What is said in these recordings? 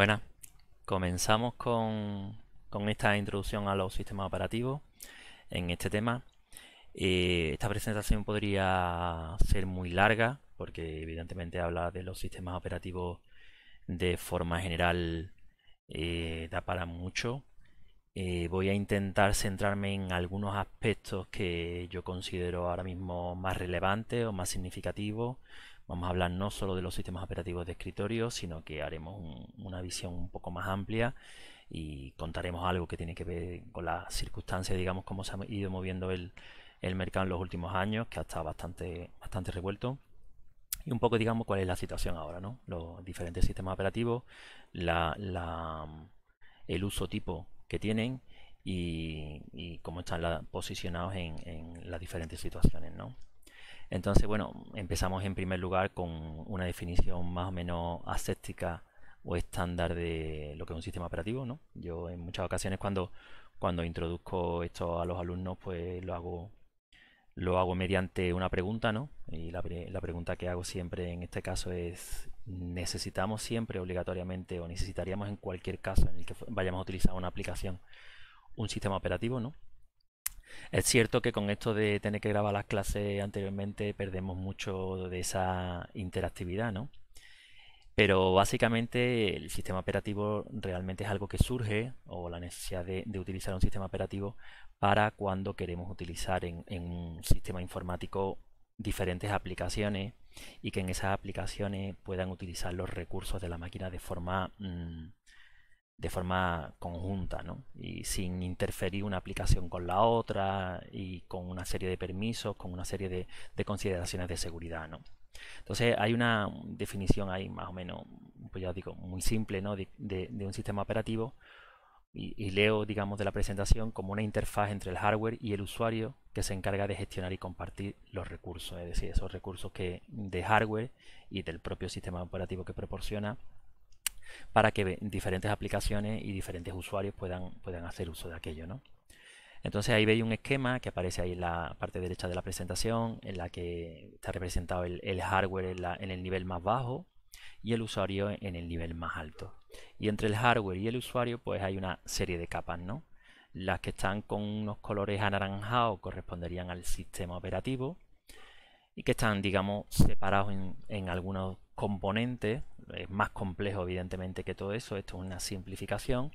Bueno, comenzamos con, esta introducción a los sistemas operativos en este tema. Eh, esta presentación podría ser muy larga porque evidentemente habla de los sistemas operativos de forma general, eh, da para mucho. Eh, voy a intentar centrarme en algunos aspectos que yo considero ahora mismo más relevantes o más significativos Vamos a hablar no solo de los sistemas operativos de escritorio, sino que haremos una visión un poco más amplia y contaremos algo que tiene que ver con las circunstancias, digamos, cómo se ha ido moviendo el, mercado en los últimos años, que ha estado bastante, bastante revuelto y un poco digamos cuál es la situación ahora, ¿no? Los diferentes sistemas operativos, el uso tipo que tienen y, cómo están posicionados en, las diferentes situaciones, ¿no? Entonces, bueno, empezamos en primer lugar con una definición más o menos aséptica o estándar de lo que es un sistema operativo, ¿no? Yo en muchas ocasiones cuando, cuando introduzco esto a los alumnos, pues lo hago lo hago mediante una pregunta, ¿no? Y la, pregunta que hago siempre en este caso es, ¿necesitamos siempre obligatoriamente o necesitaríamos en cualquier caso en el que vayamos a utilizar una aplicación un sistema operativo, ¿no? Es cierto que con esto de tener que grabar las clases anteriormente perdemos mucho de esa interactividad, ¿no? Pero básicamente el sistema operativo realmente es algo que surge o la necesidad de, utilizar un sistema operativo para cuando queremos utilizar en, un sistema informático diferentes aplicaciones y que en esas aplicaciones puedan utilizar los recursos de la máquina de forma mm, de forma conjunta ¿no? y sin interferir una aplicación con la otra y con una serie de permisos, con una serie de, consideraciones de seguridad. ¿no? Entonces hay una definición ahí más o menos, pues ya digo, muy simple ¿no? de, un sistema operativo y, y, leo, digamos, de la presentación como una interfaz entre el hardware y el usuario que se encarga de gestionar y compartir los recursos, es decir, esos recursos que de hardware y del propio sistema operativo que proporciona para que diferentes aplicaciones y diferentes usuarios puedan, puedan hacer uso de aquello. ¿no? Entonces ahí veis un esquema que aparece ahí en la parte derecha de la presentación, en la que está representado el, hardware en, el nivel más bajo y el usuario en el nivel más alto. Y entre el hardware y el usuario pues hay una serie de capas, ¿no? Las que están con unos colores anaranjados corresponderían al sistema operativo y que están, digamos, separados en, en algunos componente, es más complejo evidentemente que todo eso, esto es una simplificación,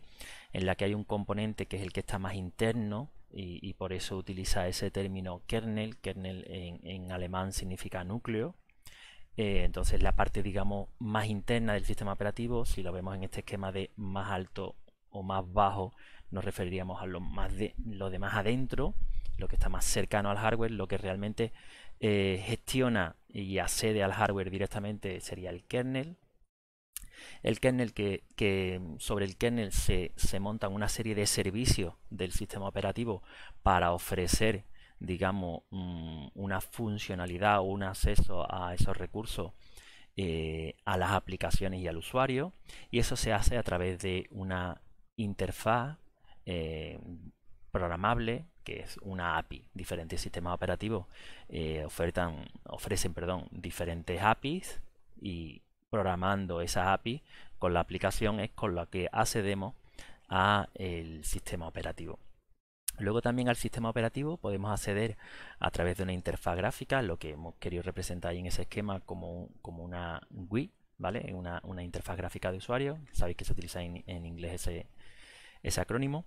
en la que hay un componente que es el que está más interno y, por eso utiliza ese término kernel, kernel en, alemán significa núcleo, eh, entonces la parte digamos más interna del sistema operativo, si lo vemos en este esquema de más alto o más bajo, nos referiríamos a lo, más de, más adentro, lo que está más cercano al hardware, lo que realmente eh, gestiona y accede al hardware directamente sería el kernel. El kernel que, que sobre el kernel se, montan una serie de servicios del sistema operativo para ofrecer, digamos, una funcionalidad o un acceso a esos recursos eh, a las aplicaciones y al usuario. Y eso se hace a través de una interfaz eh, programable, que es una API. Diferentes sistemas operativos eh, ofertan, ofrecen perdón, diferentes APIs y programando esa API con la aplicación es con la que accedemos a el sistema operativo. Luego también al sistema operativo podemos acceder a través de una interfaz gráfica, lo que hemos querido representar ahí en ese esquema como, como una GUI, ¿vale? Una, una interfaz gráfica de usuario. Sabéis que se utiliza en, en inglés ese, ese acrónimo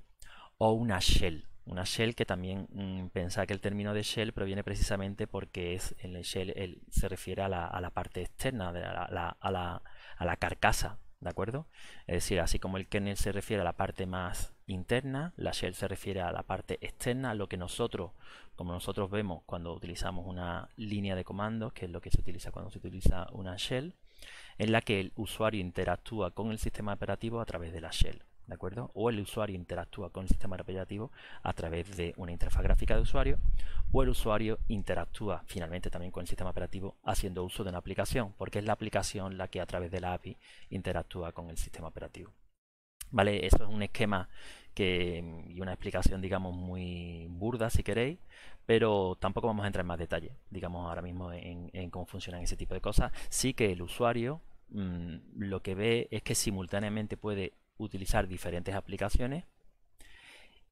o una shell. Una shell que también mm, pensaba que el término de shell proviene precisamente porque es en el shell se refiere a la, parte externa, a, la, a la carcasa, ¿de acuerdo? Es decir, así como el kernel se refiere a la parte más interna, la shell se refiere a la parte externa, lo que nosotros, como nosotros vemos cuando utilizamos una línea de comandos, que es lo que se utiliza cuando se utiliza una shell, en la que el usuario interactúa con el sistema operativo a través de la shell. ¿de acuerdo? O el usuario interactúa con el sistema operativo a través de una interfaz gráfica de usuario, o el usuario interactúa finalmente también con el sistema operativo haciendo uso de una aplicación, porque es la aplicación la que a través de la API interactúa con el sistema operativo. ¿Vale? Eso es un esquema que, y una explicación, digamos, muy burda, si queréis, pero tampoco vamos a entrar en más detalle, digamos, ahora mismo en, cómo funcionan ese tipo de cosas. Sí que el usuario mm, lo que ve es que simultáneamente puede utilizar diferentes aplicaciones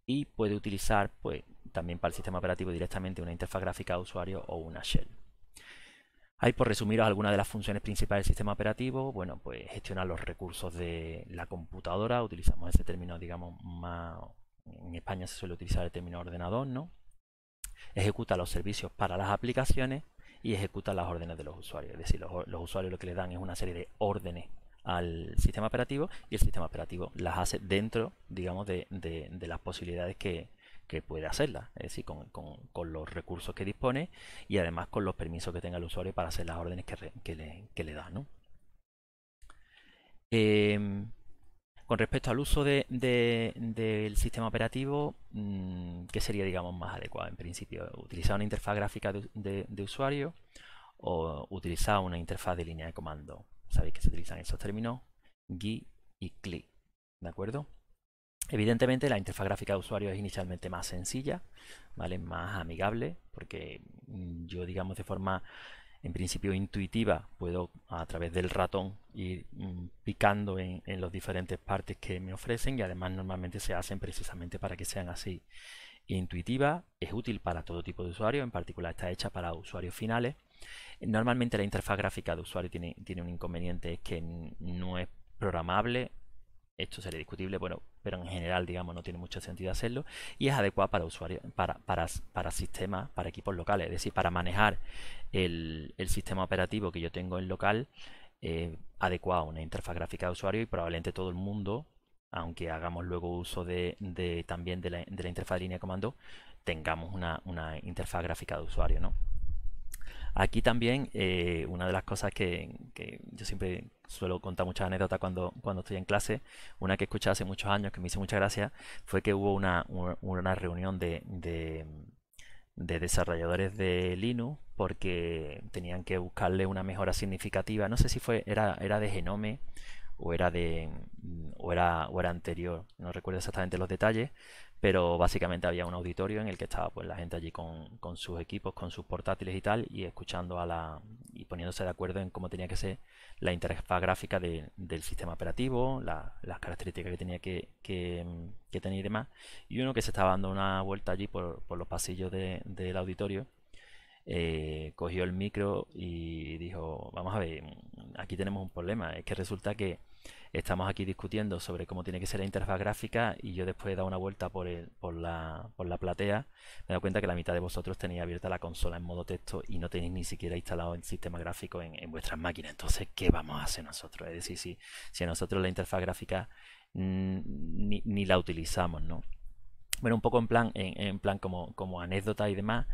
y puede utilizar pues, también para el sistema operativo directamente una interfaz gráfica de usuario o una shell. Ahí por resumiros algunas de las funciones principales del sistema operativo, bueno, pues gestionar los recursos de la computadora, utilizamos ese término, digamos, más en España se suele utilizar el término ordenador, ¿no? Ejecuta los servicios para las aplicaciones y ejecuta las órdenes de los usuarios. Es decir, los, los usuarios lo que le dan es una serie de órdenes al sistema operativo y el sistema operativo las hace dentro, digamos, de, las posibilidades que, puede hacerlas, es decir, con, los recursos que dispone y además con los permisos que tenga el usuario para hacer las órdenes que, le, que da. Em, con respecto al uso del sistema operativo, mm, ¿qué sería, digamos, más adecuado? En principio, utilizar una interfaz gráfica de, de usuario o utilizar una interfaz de línea de comando. Sabéis que se utilizan esos términos GUI y CLI. ¿De acuerdo? Evidentemente la interfaz gráfica de usuario es inicialmente más sencilla, ¿vale? Más amigable, porque mm, yo digamos de forma en principio intuitiva puedo a través del ratón ir mm, picando en, las diferentes partes que me ofrecen y además normalmente se hacen precisamente para que sean así. Intuitiva, es útil para todo tipo de usuarios, en particular está hecha para usuarios finales Normalmente la interfaz gráfica de usuario tiene, tiene un inconveniente, es que no es programable. Esto sería discutible, bueno, pero en general, digamos, no tiene mucho sentido hacerlo. Y es adecuada para para, para, para sistemas, para equipos locales. Es decir, para manejar el, sistema operativo que yo tengo en local, eh, adecuada una interfaz gráfica de usuario y probablemente todo el mundo, aunque hagamos luego uso de, de también de la, interfaz de línea de comando, tengamos una, una interfaz gráfica de usuario, ¿no? Aquí también, eh, una de las cosas que, yo siempre suelo contar muchas anécdotas cuando, cuando estoy en clase, una que escuché hace muchos años que me hizo mucha gracia, fue que hubo una, reunión de, desarrolladores de Linux porque tenían que buscarle una mejora significativa. No sé si fue era, era de Genome o era de era, o era anterior, no recuerdo exactamente los detalles, pero básicamente había un auditorio en el que estaba pues la gente allí con, con, sus equipos, con sus portátiles y tal, y escuchando a la y poniéndose de acuerdo en cómo tenía que ser la interfaz gráfica del sistema operativo, las características que tenía que, que, tener y demás, y uno que se estaba dando una vuelta allí por, por los pasillos del auditorio. Eh, cogió el micro y dijo, vamos a ver, aquí tenemos un problema, es que resulta que estamos aquí discutiendo sobre cómo tiene que ser la interfaz gráfica y yo después he dado una vuelta por, la, platea, me he dado cuenta que la mitad de vosotros tenéis abierta la consola en modo texto y no tenéis ni siquiera instalado el sistema gráfico en, vuestras máquinas. Entonces, ¿qué vamos a hacer nosotros? Es decir, si, si a nosotros la interfaz gráfica mm, ni, la utilizamos, ¿no? bueno, un poco en plan, en, plan como, como, anécdota y demás,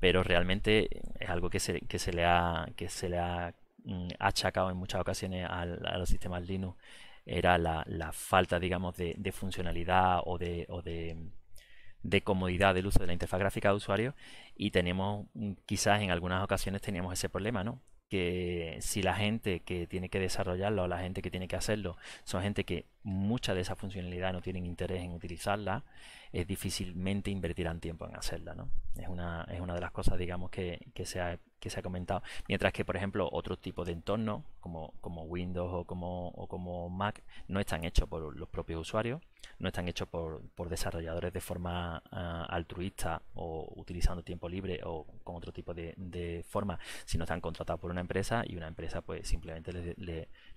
pero realmente es algo que se, le ha, que se le ha Mm, achacado en muchas ocasiones a los sistemas Linux era la, falta, digamos, de, funcionalidad o de, o de, comodidad del uso de la interfaz gráfica de usuario y tenemos, mm, quizás en algunas ocasiones teníamos ese problema, ¿no? Que si la gente que tiene que desarrollarlo o la gente que tiene que hacerlo son gente que mucha de esa funcionalidad no tienen interés en utilizarla, es difícilmente invertirán tiempo en hacerla, ¿no? Es una, es una de las cosas, digamos, que, que, se ha, que se ha comentado. Mientras que, por ejemplo, otro tipo de entornos, como, como Windows o como, como Mac, no están hechos por los propios usuarios, no están hechos por, desarrolladores de forma ah, altruista o utilizando tiempo libre o con otro tipo de, de, forma, sino están contratados por una empresa y una empresa pues simplemente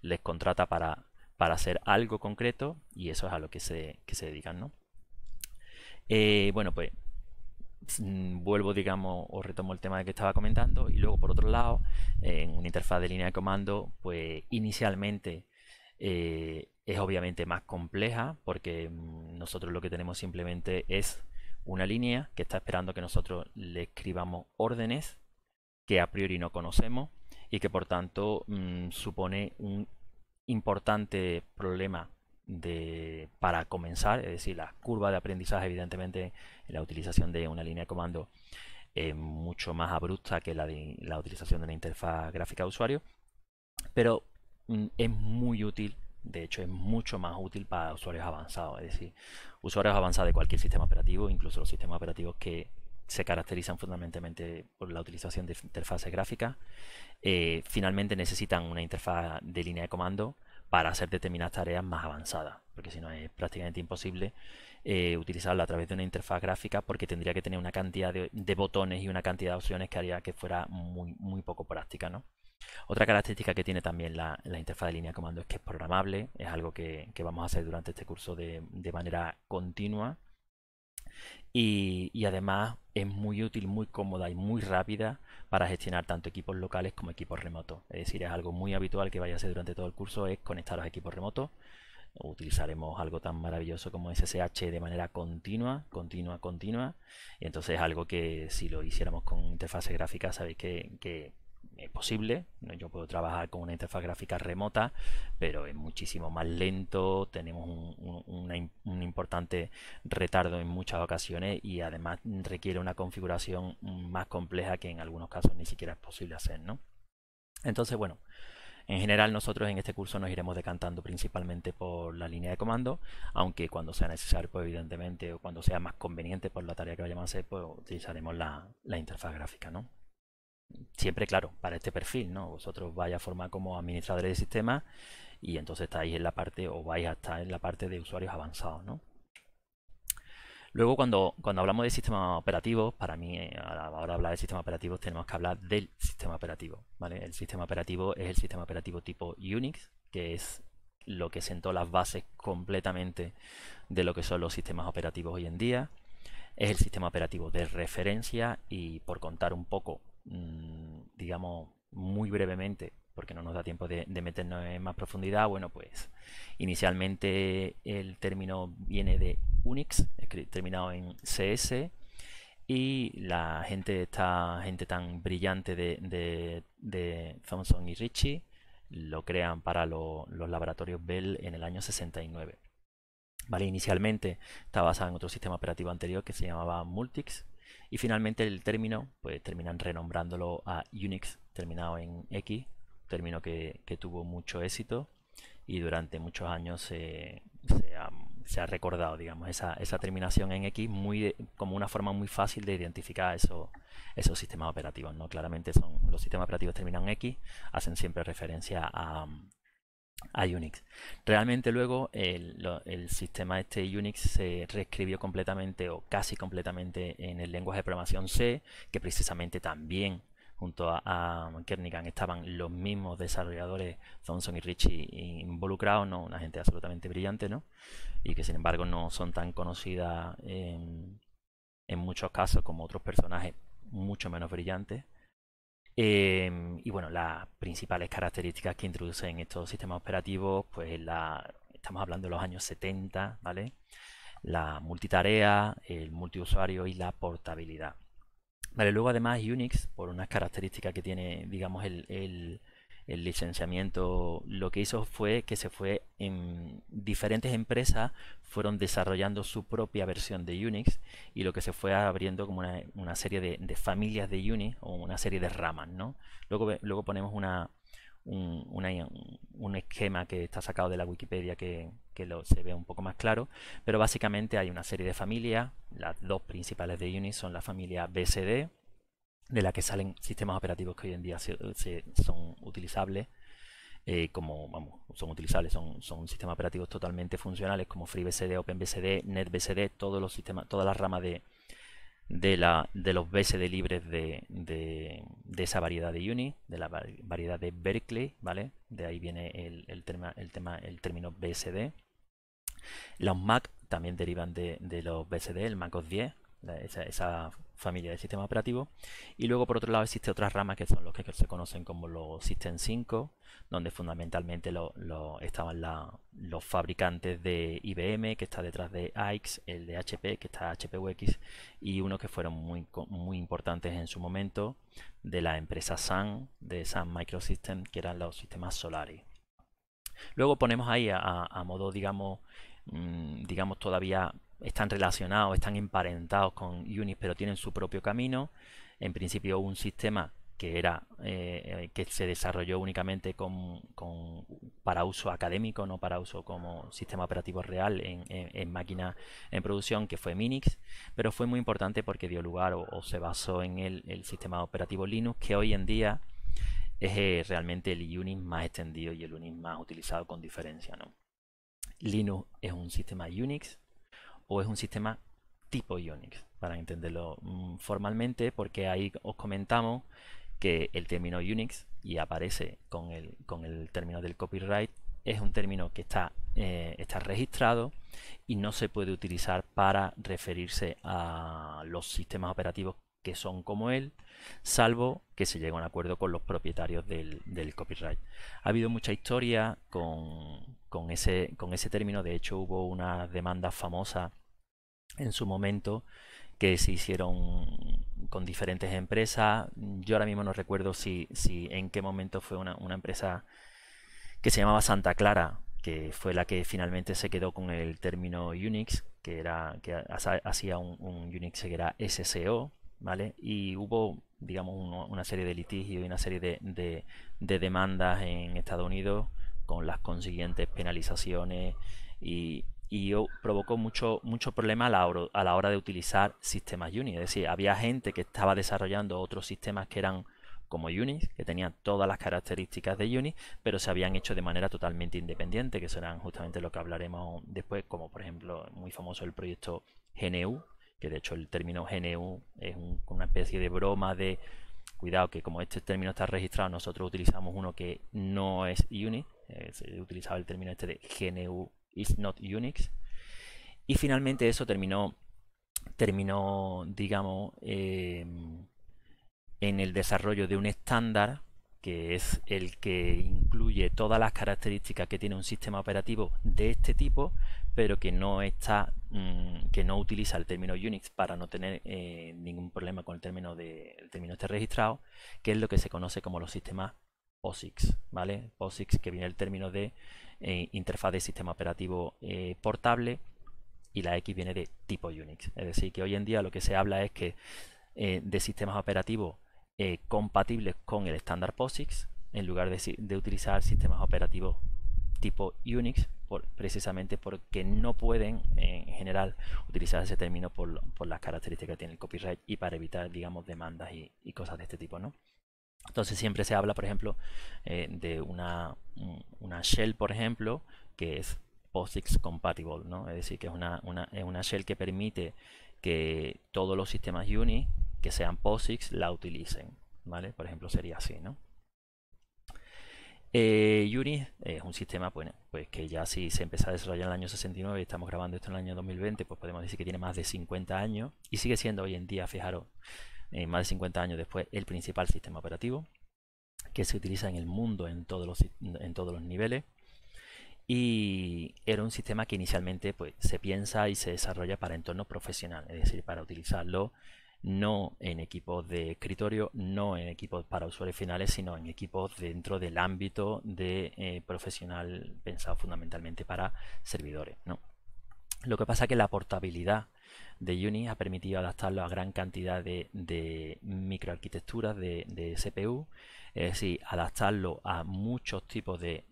les, contrata para, para hacer algo concreto y eso es a lo que se, que se dedican, ¿no? Eh, bueno, pues mm, vuelvo, digamos, o retomo el tema de que estaba comentando. Y luego, por otro lado, eh, en una interfaz de línea de comando, pues inicialmente eh, es obviamente más compleja porque mm, nosotros lo que tenemos simplemente es una línea que está esperando que nosotros le escribamos órdenes que a priori no conocemos y que por tanto mm, supone un importante problema para comenzar, es decir, la curva de aprendizaje, evidentemente, la utilización de una línea de comando es mucho más abrupta que la de la utilización de una interfaz gráfica de usuario, pero mm, es muy útil, de hecho es mucho más útil para usuarios avanzados, es decir, usuarios avanzados de cualquier sistema operativo, incluso los sistemas operativos que se caracterizan fundamentalmente por la utilización de interfaces gráficas, eh, finalmente necesitan una interfaz de línea de comando para hacer determinadas tareas más avanzadas, porque si no es prácticamente imposible eh, utilizarlo a través de una interfaz gráfica porque tendría que tener una cantidad de, botones y una cantidad de opciones que haría que fuera muy, muy poco práctica, ¿no? Otra característica que tiene también la, interfaz de línea de comando es que es programable, es algo que, vamos a hacer durante este curso de, de manera continua y, además es muy útil, muy cómoda y muy rápida para gestionar tanto equipos locales como equipos remotos. Es decir, es algo muy habitual que vaya a hacer durante todo el curso, es conectar los equipos remotos. Utilizaremos algo tan maravilloso como SSH de manera continua, continua, continua. Y entonces es algo que si lo hiciéramos con interfaces gráficas, sabéis que es posible, yo puedo trabajar con una interfaz gráfica remota, pero es muchísimo más lento, tenemos un, importante retardo en muchas ocasiones y además requiere una configuración más compleja que en algunos casos ni siquiera es posible hacer, ¿no? Entonces, bueno, en general nosotros en este curso nos iremos decantando principalmente por la línea de comando, aunque cuando sea necesario, pues evidentemente, o cuando sea más conveniente por la tarea que vayamos a hacer, pues utilizaremos la, la interfaz gráfica, ¿no? siempre, claro, para este perfil, ¿no? Vosotros vais a formar como administradores de sistemas y entonces estáis en la parte o vais a estar en la parte de usuarios avanzados, ¿no? Luego, cuando, cuando hablamos de sistemas operativos, para mí, eh, a la hora de hablar de sistemas operativos, tenemos que hablar del sistema operativo, ¿vale? El sistema operativo es el sistema operativo tipo Unix, que es lo que sentó las bases completamente de lo que son los sistemas operativos hoy en día. Es el sistema operativo de referencia y por contar un poco Mm, digamos, muy brevemente, porque no nos da tiempo de, meternos en más profundidad, bueno, pues inicialmente el término viene de Unix, terminado en CS, y la gente, esta gente tan brillante de, de, Thomson y Ritchie, lo crean para los laboratorios Bell en el año 69. Vale, inicialmente estaba basada en otro sistema operativo anterior que se llamaba Multics, y finalmente el término, pues terminan renombrándolo a Unix, terminado en X, término que, tuvo mucho éxito y durante muchos años se, ha, recordado, digamos, esa, terminación en X muy, como una forma muy fácil de identificar esos sistemas operativos. ¿no? Claramente son los sistemas operativos terminan en X, hacen siempre referencia a, a Unix. Realmente luego el, sistema este Unix se reescribió completamente o casi completamente en el lenguaje de programación C, que precisamente también junto a, Kernigan estaban los mismos desarrolladores Thompson y Richie involucrados, ¿no? una gente absolutamente brillante, ¿no? y que sin embargo no son tan conocidas en muchos casos como otros personajes mucho menos brillantes. Em, y bueno, las principales características que introducen estos sistemas operativos, pues la, estamos hablando de los años 70, ¿vale? La multitarea, el multiusuario y la portabilidad. Vale, luego además Unix, por unas características que tiene, digamos, el el licenciamiento lo que hizo fue que se fue en diferentes empresas fueron desarrollando su propia versión de Unix y lo que se fue abriendo como una, serie de, familias de Unix o una serie de ramas, ¿no? Luego, luego ponemos un, esquema que está sacado de la Wikipedia que, se ve un poco más claro, pero básicamente hay una serie de familias, las dos principales de Unix son la familia BCD de la que salen sistemas operativos que hoy en día se, son utilizables, eh, como, vamos, son utilizables, son, son sistemas operativos totalmente funcionales como FreeBSD, OpenBSD, NetBSD, todos los sistemas, todas las ramas de, de, la, de los BSD libres de, de, esa variedad de Uni, de la variedad de Berkeley, ¿vale? De ahí viene el, tema, el, tema, el término BSD. Los Mac también derivan de, los BSD, el Mac OS 10, esa, esa familia de sistema operativo. Y luego, por otro lado, existe otras ramas que son los que se conocen como los System 5, donde fundamentalmente lo, estaban los fabricantes de IBM, que está detrás de AIX, el de HP, que está HPUX, y unos que fueron muy, muy importantes en su momento, de la empresa Sun, de Sun Microsystem, que eran los sistemas Solaris. Luego ponemos ahí a, a modo, digamos, mm, digamos todavía están relacionados, están emparentados con Unix, pero tienen su propio camino. En principio, un sistema que era eh, eh, que se desarrolló únicamente para uso académico, no para uso como sistema operativo real en, en, máquina en producción, que fue Minix, pero fue muy importante porque dio lugar o, se basó en el, sistema operativo Linux, que hoy en día es eh, realmente el Unix más extendido y el Unix más utilizado con diferencia. Linux es un sistema Unix, o es un sistema tipo Unix, para entenderlo mm, formalmente, porque ahí os comentamos que el término Unix y aparece con el, con el término del copyright es un término que está, eh, está registrado y no se puede utilizar para referirse a los sistemas operativos que son como él, salvo que se llegue a un acuerdo con los propietarios del, copyright. Ha habido mucha historia con, ese, con ese término, de hecho hubo una demanda famosa en su momento que se hicieron con diferentes empresas. Yo ahora mismo no recuerdo si, si en qué momento fue una, empresa que se llamaba Santa Clara, que fue la que finalmente se quedó con el término Unix, que era que hacía un, Unix que era SCO, ¿vale? Y hubo, digamos, una serie de litigios y una serie de, de demandas en Estados Unidos con las consiguientes penalizaciones y, y provocó mucho, mucho problema a la, hora, a la hora de utilizar sistemas Unix. Es decir, había gente que estaba desarrollando otros sistemas que eran como Unix, que tenían todas las características de Unix, pero se habían hecho de manera totalmente independiente, que serán justamente lo que hablaremos después, como por ejemplo muy famoso el proyecto GNU, que de hecho el término GNU es una especie de broma de cuidado que como este término está registrado, nosotros utilizamos uno que no es Unix, eh, se utilizaba el término este de GNU is Not Unix. Y finalmente eso terminó, terminó digamos, eh, en el desarrollo de un estándar que es el que incluye todas las características que tiene un sistema operativo de este tipo, pero que no está, mm, que no utiliza el término Unix para no tener eh, ningún problema con el término de el término este registrado, que es lo que se conoce como los sistemas POSIX, ¿vale? POSIX que viene el término de eh, interfaz de sistema operativo eh, portable y la X viene de tipo Unix. Es decir, que hoy en día lo que se habla es que eh, de sistemas operativos compatibles con el estándar POSIX en lugar de, utilizar sistemas operativos tipo Unix por, precisamente porque no pueden en general utilizar ese término por, las características que tiene el copyright y para evitar digamos demandas y, y cosas de este tipo no entonces siempre se habla, por ejemplo, eh, de una, shell, por ejemplo, que es POSIX compatible, ¿no? Es decir, que es una, shell que permite que todos los sistemas UNI que sean POSIX la utilicen, ¿vale? Por ejemplo, sería así, ¿no? Eh, es un sistema pues que ya si se empezó a desarrollar en el año 69 y estamos grabando esto en el año 2020, pues podemos decir que tiene más de 50 años y sigue siendo hoy en día, fijaros, eh, más de 50 años después, el principal sistema operativo, que se utiliza en el mundo en todos los, en todos los niveles. Y era un sistema que inicialmente pues, se piensa y se desarrolla para entornos profesionales, es decir, para utilizarlo no en equipos de escritorio, no en equipos para usuarios finales, sino en equipos dentro del ámbito de eh, profesional pensado fundamentalmente para servidores. ¿no? Lo que pasa es que la portabilidad de Unix ha permitido adaptarlo a gran cantidad de, microarquitecturas de, CPU, es decir, adaptarlo a muchos tipos de,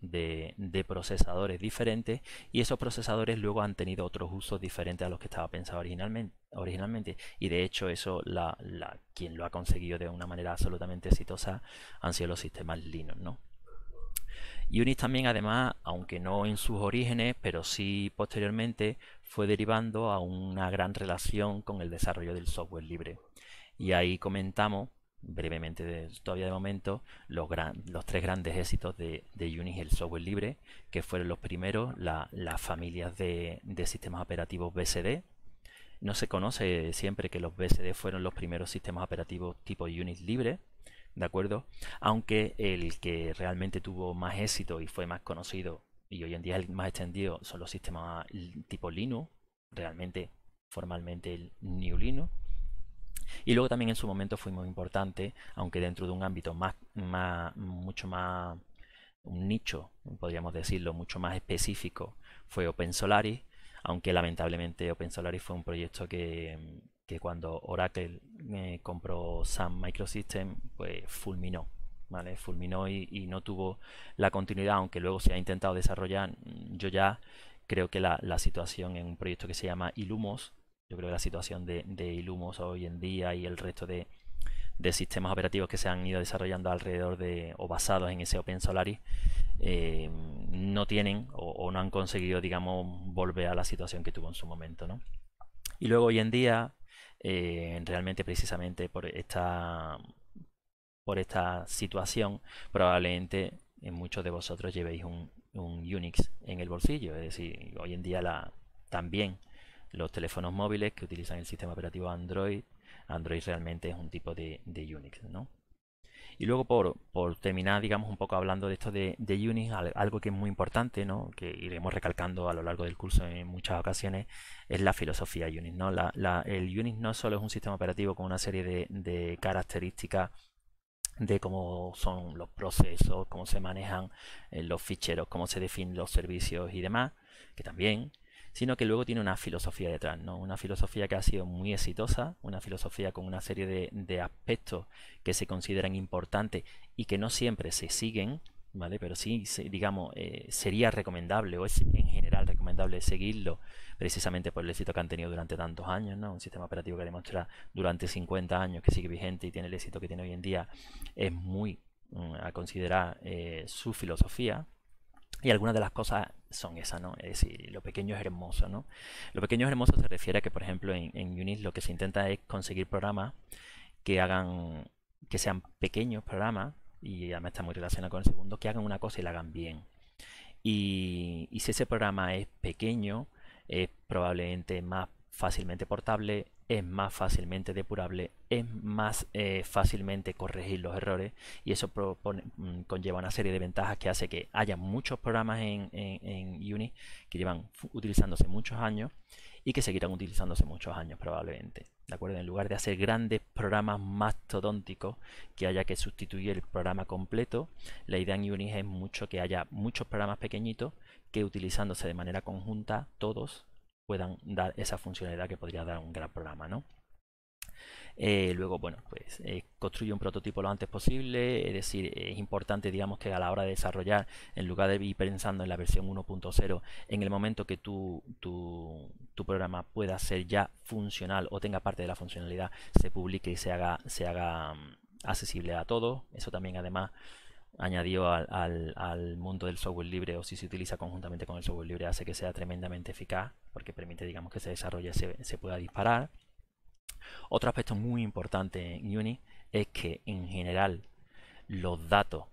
procesadores diferentes y esos procesadores luego han tenido otros usos diferentes a los que estaba pensado originalmente. originalmente. Y de hecho eso la, quien lo ha conseguido de una manera absolutamente exitosa han sido los sistemas Linux, ¿no? Unix también además, aunque no en sus orígenes, pero sí posteriormente, fue derivando a una gran relación con el desarrollo del software libre. Y ahí comentamos, brevemente todavía de momento, los, tres grandes éxitos de, Unix y el software libre, que fueron los primeros, las familias de, sistemas operativos BCD. no se conoce siempre que los BSD fueron los primeros sistemas operativos tipo Unix libre, ¿de acuerdo? Aunque el que realmente tuvo más éxito y fue más conocido y hoy en día el más extendido son los sistemas tipo Linux, realmente formalmente el New Linux. Y luego también en su momento fue muy importante, aunque dentro de un ámbito más, mucho más, un nicho, podríamos decirlo, mucho más específico, fue OpenSolaris, aunque lamentablemente OpenSolaris fue un proyecto que, cuando Oracle eh, compró Sun Microsystem, pues fulminó ¿vale? Fulminó y, no tuvo la continuidad, aunque luego se ha intentado desarrollar. Yo ya creo que la, situación en un proyecto que se llama Ilumos, yo creo que la situación de, de Ilumos hoy en día y el resto de, sistemas operativos que se han ido desarrollando alrededor de o basados en ese Open Solaris eh, no tienen o, no han conseguido, digamos, volver a la situación que tuvo en su momento, ¿no? Y luego hoy en día, eh, realmente precisamente por esta por esta situación, probablemente en muchos de vosotros llevéis un, Unix en el bolsillo. Es decir, hoy en día también los teléfonos móviles que utilizan el sistema operativo Android, Android realmente es un tipo de, Unix, Y luego por, terminar, digamos, un poco hablando de esto de, Unix, algo que es muy importante, ¿no? Que iremos recalcando a lo largo del curso en muchas ocasiones, es la filosofía Unix, ¿no? La, el Unix no solo es un sistema operativo con una serie de características de cómo son los procesos, cómo se manejan eh, los ficheros, cómo se definen los servicios y demás, que también, sino que luego tiene una filosofía detrás, ¿no? Una filosofía que ha sido muy exitosa, una filosofía con una serie de, de aspectos que se consideran importantes y que no siempre se siguen, ¿vale? Pero sí, digamos, eh, sería recomendable o es en general recomendable seguirlo precisamente por el éxito que han tenido durante tantos años, ¿no? Un sistema operativo que demuestra durante 50 años que sigue vigente y tiene el éxito que tiene hoy en día es muy mm, a considerar eh, su filosofía. Y algunas de las cosas son esas, ¿no? Es decir, lo pequeño es hermoso, ¿no? Lo pequeño es hermoso se refiere a que, por ejemplo, en, Unix Unis lo que se intenta es conseguir programas que hagan, que sean pequeños programas y además está muy relacionado con el segundo, que hagan una cosa y la hagan bien. Y, y si ese programa es pequeño, es probablemente más fácilmente portable, es más fácilmente depurable, es más eh, fácilmente corregir los errores y eso mm, conlleva una serie de ventajas que hace que haya muchos programas en, en, Unix que llevan utilizándose muchos años y que seguirán utilizándose muchos años probablemente. ¿De acuerdo? En lugar de hacer grandes programas mastodónticos que haya que sustituir el programa completo, la idea en Unix es mucho que haya muchos programas pequeñitos que utilizándose de manera conjunta todos puedan dar esa funcionalidad que podría dar un gran programa, ¿no? Eh, luego, bueno, pues eh, construye un prototipo lo antes posible, es decir, es importante, digamos, que a la hora de desarrollar, en lugar de ir pensando en la versión 1.0, en el momento que tu, tu, tu, programa pueda ser ya funcional o tenga parte de la funcionalidad, se publique y se haga, se haga mm, accesible a todos. Eso también, además, añadido al, mundo del software libre o si se utiliza conjuntamente con el software libre hace que sea tremendamente eficaz porque permite digamos que se desarrolle se, se pueda disparar. Otro aspecto muy importante en Uni es que en general los datos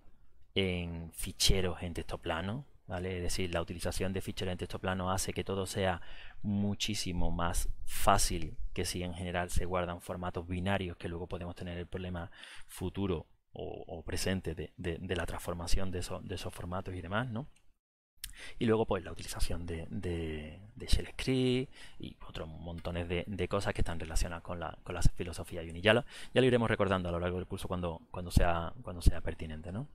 en ficheros en texto plano, ¿vale? Es decir, la utilización de ficheros en texto plano hace que todo sea muchísimo más fácil que si en general se guardan formatos binarios que luego podemos tener el problema futuro o, presente de, la transformación de, esos formatos y demás, ¿no? Y luego, pues, la utilización de, Shell Script y otros montones de, cosas que están relacionadas con la, filosofía la filosofía Ya lo iremos recordando a lo largo del curso cuando, sea, pertinente, ¿no?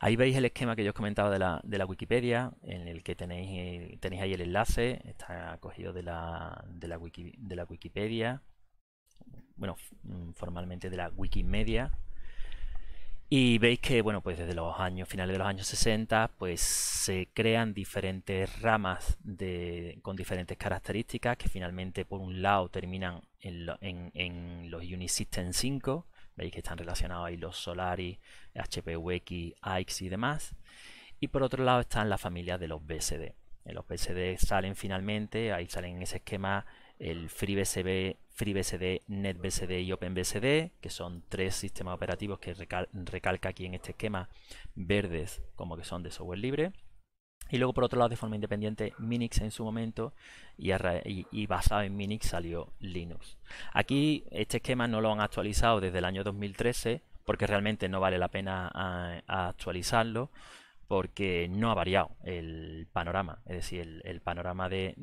Ahí veis el esquema que yo os comentaba de la, Wikipedia, en el que tenéis, ahí el enlace, está cogido de la Wikipedia bueno, mm, formalmente de la Wikimedia. Y veis que, bueno, pues desde los años, finales de los años 60, pues se crean diferentes ramas de, con diferentes características que finalmente, por un lado, terminan en, los Unisystem 5. Veis que están relacionados ahí los Solaris, HPUX, AIX y demás. Y por otro lado están las familias de los BSD. En los BSD salen finalmente, ahí salen en ese esquema el FreeBSD FreeBSD, NetBSD y OpenBSD, que son tres sistemas operativos que recalca aquí en este esquema verdes como que son de software libre. Y luego por otro lado de forma independiente Minix en su momento y, basado en Minix salió Linux. Aquí este esquema no lo han actualizado desde el año 2013 porque realmente no vale la pena actualizarlo porque no ha variado el panorama. Es decir, el, panorama de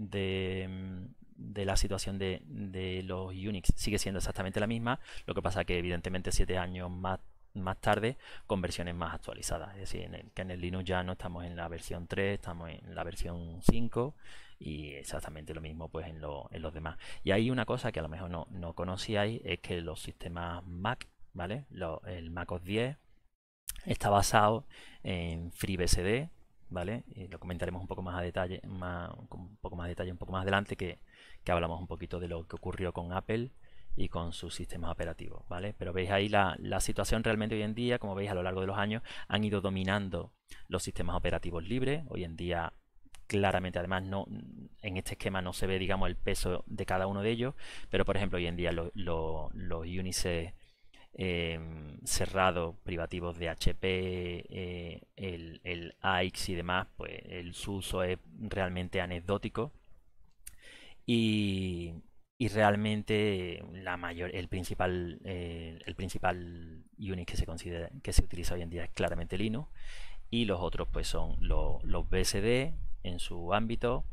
de la situación de, los Unix sigue siendo exactamente la misma, lo que pasa que evidentemente siete años más, más tarde con versiones más actualizadas, es decir, que en el Linux ya no estamos en la versión 3, estamos en la versión 5 y exactamente lo mismo pues en, lo, en los demás. Y hay una cosa que a lo mejor no, conocíais, es que los sistemas Mac, ¿vale? el Mac OS 10 está basado en FreeBSD, ¿vale? Y lo comentaremos un poco más a detalle, un poco más detalle un poco más adelante, que que hablamos un poquito de lo que ocurrió con Apple y con sus sistemas operativos, ¿vale? Pero veis ahí la, situación realmente hoy en día, como veis a lo largo de los años, han ido dominando los sistemas operativos libres. Hoy en día, claramente, además, no, en este esquema no se ve, digamos, el peso de cada uno de ellos, pero por ejemplo, hoy en día los Unix em, cerrados, privativos de HP, eh, el, el AIX y demás, pues el, su uso es realmente anecdótico y, realmente la mayor, el, principal, eh, el principal Unix que se, considera, que se utiliza hoy en día es claramente Linux. Y los otros pues son los, BSD en su ámbito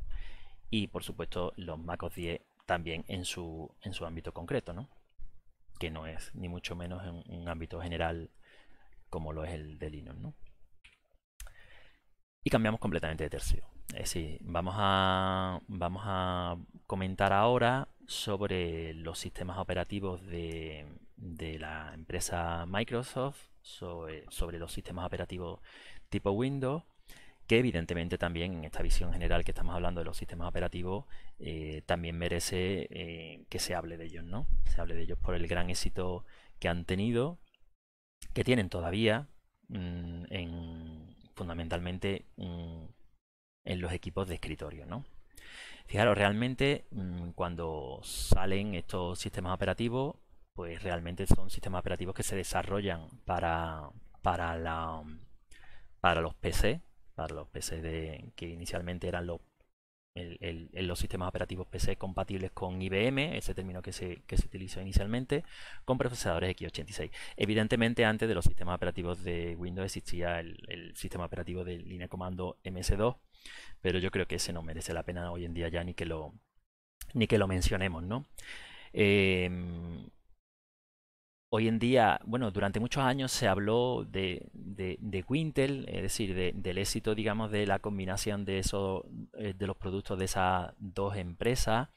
y por supuesto los MacOS 10 también en su, en su ámbito concreto, que no es ni mucho menos en un ámbito general como lo es el de Linux. Y cambiamos completamente de tercio. Eh, sí, vamos a, vamos a comentar ahora sobre los sistemas operativos de, de la empresa Microsoft, sobre, los sistemas operativos tipo Windows, que evidentemente también en esta visión general que estamos hablando de los sistemas operativos, eh, también merece eh, que se hable de ellos, ¿no? Se hable de ellos por el gran éxito que han tenido, que tienen todavía mm, en fundamentalmente un... Mm, en los equipos de escritorio, ¿no? Fijaros, realmente mm, cuando salen estos sistemas operativos, pues realmente son sistemas operativos que se desarrollan para, para, la, para los PC, para los PC de, que inicialmente eran los en los sistemas operativos PC compatibles con IBM, ese término que se, que se utilizó inicialmente, con procesadores x86. Evidentemente, antes de los sistemas operativos de Windows existía el, sistema operativo de línea de comando MS2, pero yo creo que ese no merece la pena hoy en día ya ni que lo, ni que lo mencionemos, ¿no? Em, hoy en día, bueno, durante muchos años se habló de, de, es decir, del éxito, digamos, de la combinación de, esos, eh, de los productos de esas dos empresas,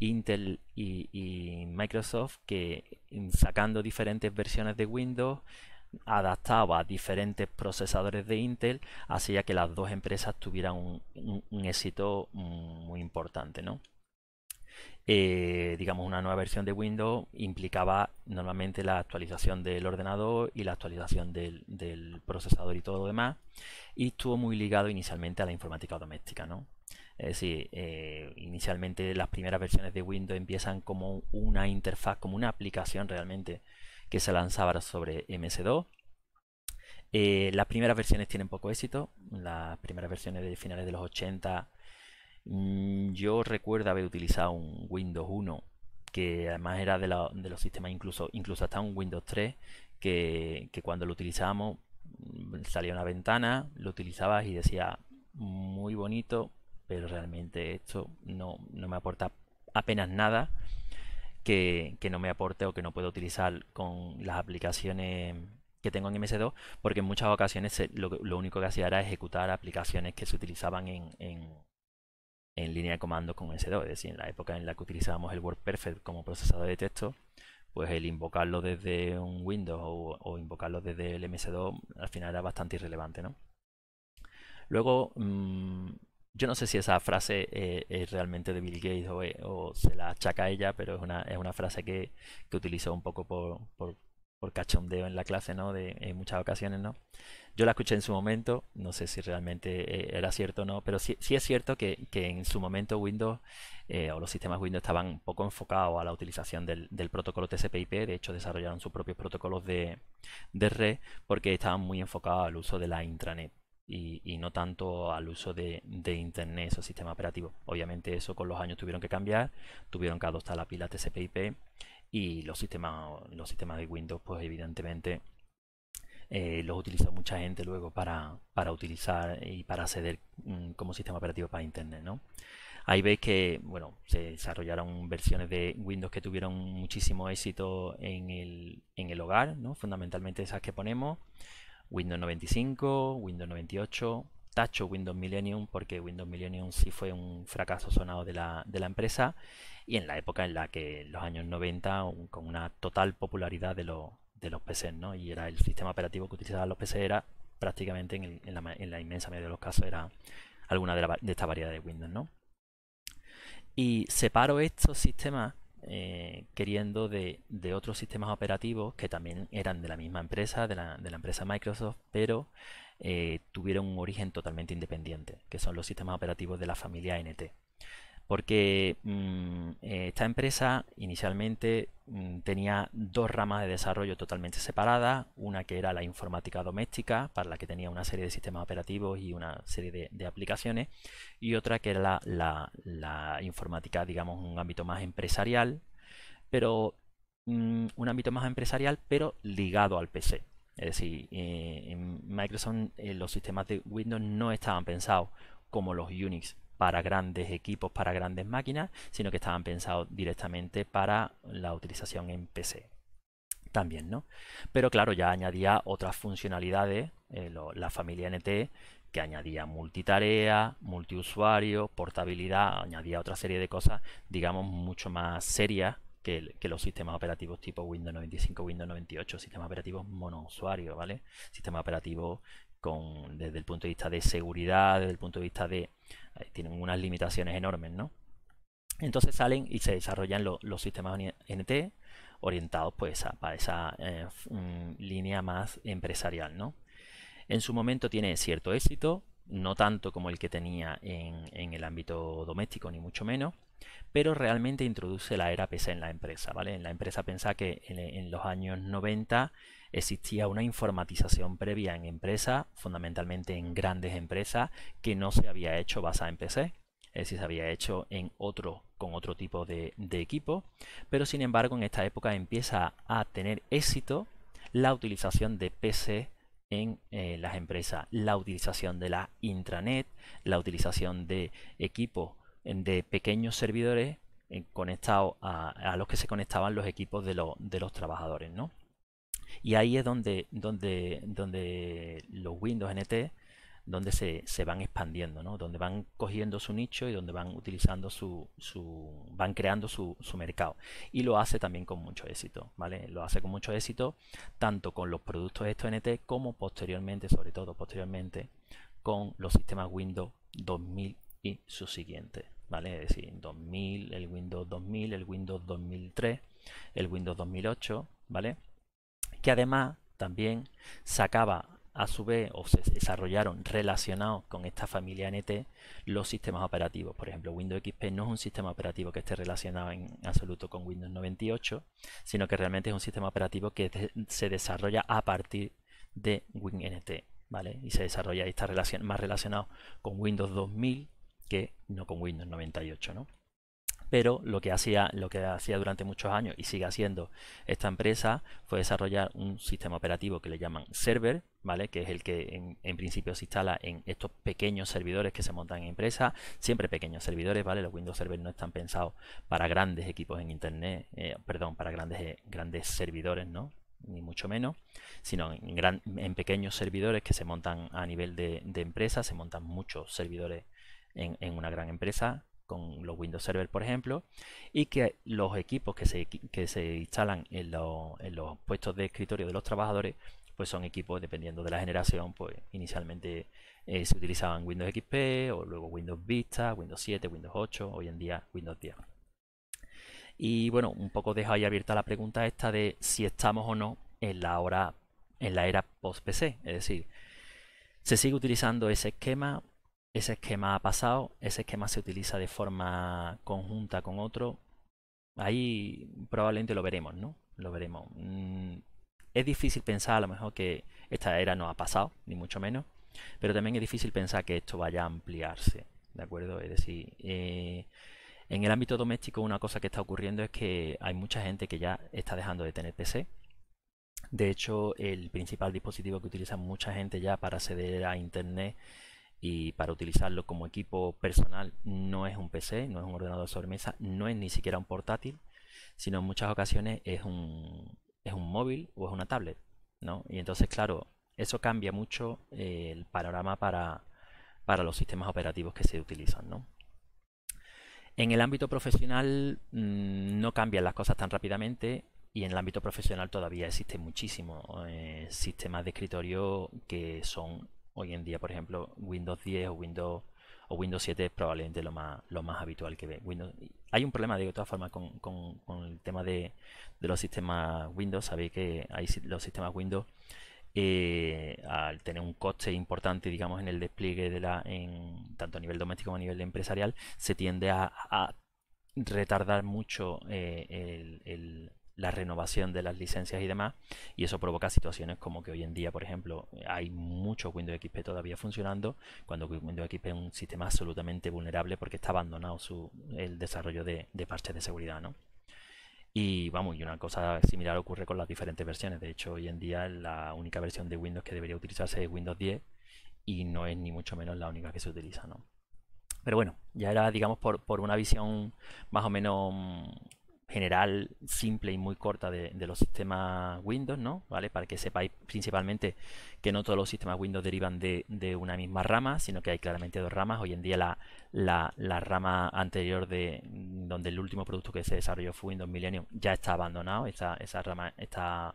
Intel y, Microsoft, que sacando diferentes versiones de Windows, adaptaba diferentes procesadores de Intel, hacía que las dos empresas tuvieran un éxito mm, muy importante, ¿no? Eh, digamos, una nueva versión de Windows implicaba normalmente la actualización del ordenador y la actualización del, procesador y todo lo demás, y estuvo muy ligado inicialmente a la informática doméstica, Es decir, eh, inicialmente las primeras versiones de Windows empiezan como una interfaz, como una aplicación realmente que se lanzaba sobre MS2. Eh, las primeras versiones tienen poco éxito, las primeras versiones de finales de los 80 Mm, yo recuerdo haber utilizado un Windows 1, que además era de, los sistemas, incluso, incluso hasta un Windows 3, que, cuando lo utilizábamos mm, salía una ventana, lo utilizabas y decía, muy bonito, pero realmente esto no, me aporta apenas nada que, no me aporte o que no puedo utilizar con las aplicaciones que tengo en MS2, porque en muchas ocasiones lo, único que hacía era ejecutar aplicaciones que se utilizaban en, en línea de comando con S2, es decir, en la época en la que utilizábamos el WordPerfect como procesador de texto, pues el invocarlo desde un Windows o, invocarlo desde el MS2 al final era bastante irrelevante, ¿no? Luego, mm, yo no sé si esa frase eh, es realmente de Bill Gates eh, o, se la achaca a ella, pero es una, es una frase que, que utilizó un poco por, por, por, cachondeo en la clase, ¿no? De, en muchas ocasiones, ¿no? Yo la escuché en su momento, no sé si realmente eh, era cierto o no, pero sí, sí es cierto que, en su momento Windows eh, o los sistemas Windows estaban un poco enfocados a la utilización del, del protocolo TCP/IP, de hecho desarrollaron sus propios protocolos de, red porque estaban muy enfocados al uso de la intranet. Y, no tanto al uso de, Internet o sistema operativo. Obviamente eso con los años tuvieron que cambiar, tuvieron que adoptar la pila TCP/IP y los sistemas, los sistemas de Windows, pues evidentemente eh, los utilizó mucha gente luego para, utilizar y para acceder mm, como sistema operativo para Internet, Ahí veis que, bueno, se desarrollaron versiones de Windows que tuvieron muchísimo éxito en el, hogar, Fundamentalmente esas que ponemos, Windows 95, Windows 98, tacho Windows Millennium porque Windows Millennium sí fue un fracaso sonado de la, empresa y en la época en la que en los años 90 con una total popularidad de, los de los PCs, ¿no? Y era el sistema operativo que utilizaban los PCs era prácticamente en, la, inmensa mayoría de los casos era alguna de, de esta variedad de Windows, ¿no? Y separo estos sistemas eh, queriendo de, otros sistemas operativos que también eran de la misma empresa, de la, empresa Microsoft, pero eh, tuvieron un origen totalmente independiente, que son los sistemas operativos de la familia NT porque mm, eh, esta empresa inicialmente mm, tenía dos ramas de desarrollo totalmente separadas, una que era la informática doméstica, para la que tenía una serie de sistemas operativos y una serie de, aplicaciones, y otra que era la, informática, digamos, un ámbito más empresarial, pero mm, un ámbito más empresarial, pero ligado al PC. Es decir, eh, en Microsoft eh, los sistemas de Windows no estaban pensados como los Unix para grandes equipos, para grandes máquinas, sino que estaban pensados directamente para la utilización en PC. También, ¿no? Pero claro, ya añadía otras funcionalidades, eh, la familia NT, que añadía multitarea, multiusuario, portabilidad, añadía otra serie de cosas, digamos, mucho más serias que, los sistemas operativos tipo Windows 95, Windows 98, sistemas operativos monousuarios ¿vale? Sistema operativo con, desde el punto de vista de seguridad, desde el punto de vista de eh, tienen unas limitaciones enormes, ¿no? Entonces salen y se desarrollan los sistemas NT orientados pues a, para esa eh, mm, línea más empresarial, ¿no? En su momento tiene cierto éxito, no tanto como el que tenía en el ámbito doméstico, ni mucho menos, pero realmente introduce la era PC en la empresa, En la empresa pensaba que en, los años 90 existía una informatización previa en empresa, fundamentalmente en grandes empresas, que no se había hecho basada en PC, es decir, se había hecho en otro, con otro tipo de, equipo, pero sin embargo en esta época empieza a tener éxito la utilización de PC en eh, las empresas, la utilización de la intranet, la utilización de equipos de pequeños servidores eh, conectados a, los que se conectaban los equipos de, de los trabajadores, Y ahí es donde, donde, donde los Windows NT donde se, se, van expandiendo, donde van cogiendo su nicho y donde van utilizando su, su van creando su, su, mercado. Y lo hace también con mucho éxito, ¿vale? Lo hace con mucho éxito, tanto con los productos de estos NT como posteriormente, sobre todo posteriormente, con los sistemas Windows 2000 y sus siguientes. ¿vale? Es decir, 2000, el Windows 2000, el Windows 2003, el Windows 2008, ¿vale? Que además también sacaba a su vez o se desarrollaron relacionados con esta familia NT los sistemas operativos. Por ejemplo, Windows XP no es un sistema operativo que esté relacionado en absoluto con Windows 98, sino que realmente es un sistema operativo que se desarrolla a partir de WinNT, ¿vale? Y se desarrolla y está más relacionado con Windows 2000 que no con Windows 98, ¿no? Pero lo que hacía, lo que hacía durante muchos años y sigue haciendo esta empresa fue desarrollar un sistema operativo que le llaman server, ¿vale? Que es el que en, principio se instala en estos pequeños servidores que se montan en empresas, siempre pequeños servidores, ¿vale? Los Windows Server no están pensados para grandes equipos en internet, eh, perdón, para grandes, eh, grandes servidores, ¿no? ni mucho menos, sino en, pequeños servidores que se montan a nivel de, de empresa, se montan muchos servidores en, una gran empresa con los Windows Server, por ejemplo, y que los equipos que se, instalan en, los puestos de escritorio de los trabajadores, pues son equipos, dependiendo de la generación, pues inicialmente eh, se utilizaban Windows XP, o luego Windows Vista, Windows 7, Windows 8, hoy en día Windows 10. Y bueno, un poco dejo ahí abierta la pregunta esta de si estamos o no en la, hora, en la era post-PC, es decir, ¿se sigue utilizando ese esquema? ese esquema ha pasado, ese esquema se utiliza de forma conjunta con otro. Ahí probablemente lo veremos, ¿no? Lo veremos. Mm, es difícil pensar a lo mejor que esta era no ha pasado, ni mucho menos, pero también es difícil pensar que esto vaya a ampliarse, ¿de acuerdo? Es decir, eh, en el ámbito doméstico una cosa que está ocurriendo es que hay mucha gente que ya está dejando de tener PC. De hecho, el principal dispositivo que utiliza mucha gente ya para acceder a Internet y para utilizarlo como equipo personal no es un PC, no es un ordenador de sobremesa, no es ni siquiera un portátil, sino en muchas ocasiones es un, es un móvil o es una tablet. Y entonces, claro, eso cambia mucho eh, el panorama para, los sistemas operativos que se utilizan. En el ámbito profesional mm, no cambian las cosas tan rápidamente y en el ámbito profesional todavía existen muchísimos eh, sistemas de escritorio que son hoy en día, por ejemplo, Windows 10 o Windows o Windows 7 es probablemente lo más, lo más habitual que ve. Hay un problema, de todas formas, con, el tema de, los sistemas Windows. Sabéis que hay los sistemas Windows, eh, al tener un coste importante, digamos, en el despliegue, de la, en, tanto a nivel doméstico como a nivel empresarial, se tiende a, retardar mucho eh, el la renovación de las licencias y demás, y eso provoca situaciones como que hoy en día, por ejemplo, hay mucho Windows XP todavía funcionando, cuando Windows XP es un sistema absolutamente vulnerable porque está abandonado el desarrollo de, parches de seguridad, ¿no? Y vamos, y una cosa similar ocurre con las diferentes versiones. De hecho, hoy en día la única versión de Windows que debería utilizarse es Windows 10 y no es ni mucho menos la única que se utiliza, ¿no? Pero bueno, ya era, digamos, por, por una visión más o menos general, simple y muy corta de, los sistemas Windows, ¿no? ¿Vale? Para que sepáis principalmente que no todos los sistemas Windows derivan de, una misma rama, sino que hay claramente dos ramas. Hoy en día la, la, rama anterior de donde el último producto que se desarrolló fue Windows Millennium ya está abandonado, esa, esa rama está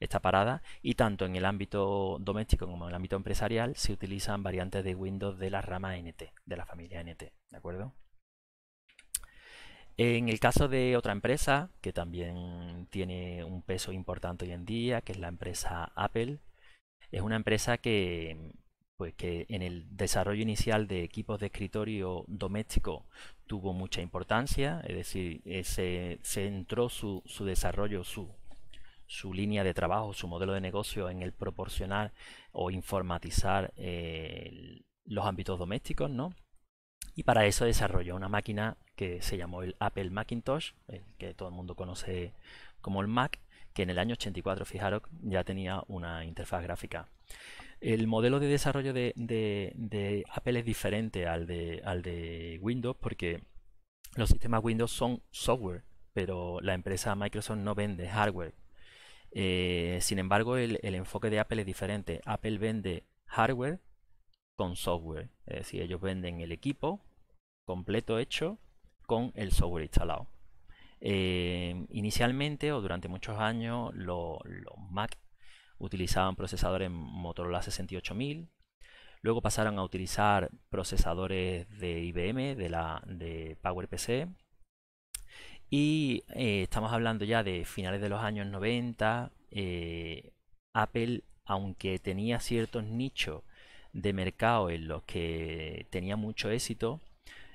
esta parada y tanto en el ámbito doméstico como en el ámbito empresarial se utilizan variantes de Windows de la rama NT, de la familia NT, ¿de acuerdo? En el caso de otra empresa, que también tiene un peso importante hoy en día, que es la empresa Apple, es una empresa que, pues, que en el desarrollo inicial de equipos de escritorio doméstico tuvo mucha importancia, es decir, eh, se centró su, desarrollo, su, su línea de trabajo, su modelo de negocio en el proporcionar o informatizar eh, los ámbitos domésticos, ¿no? y para eso desarrolló una máquina que se llamó el Apple Macintosh, que todo el mundo conoce como el Mac, que en el año 84, fijaros, ya tenía una interfaz gráfica. El modelo de desarrollo de, Apple es diferente al de, Windows porque los sistemas Windows son software, pero la empresa Microsoft no vende hardware. Eh, sin embargo, el enfoque de Apple es diferente. Apple vende hardware con software. Es decir, ellos venden el equipo completo hecho con el software instalado. Eh, inicialmente o durante muchos años los Mac utilizaban procesadores Motorola 68000, luego pasaron a utilizar procesadores de IBM, de, la, de PowerPC, y eh, estamos hablando ya de finales de los años 90, eh, Apple, aunque tenía ciertos nichos de mercado en los que tenía mucho éxito,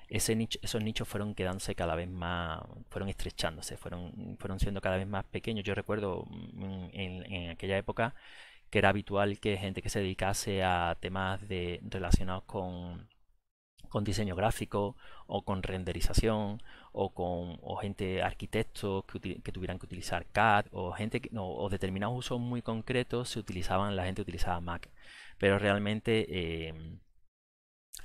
ese nicho, esos nichos fueron quedándose cada vez más, fueron estrechándose, fueron, fueron siendo cada vez más pequeños. Yo recuerdo mm, en, aquella época que era habitual que gente que se dedicase a temas de, relacionados con, con diseño gráfico o con renderización o con gente arquitectos que, tuvieran que utilizar CAD o gente que, o determinados usos muy concretos se utilizaban la gente utilizaba Mac pero realmente em,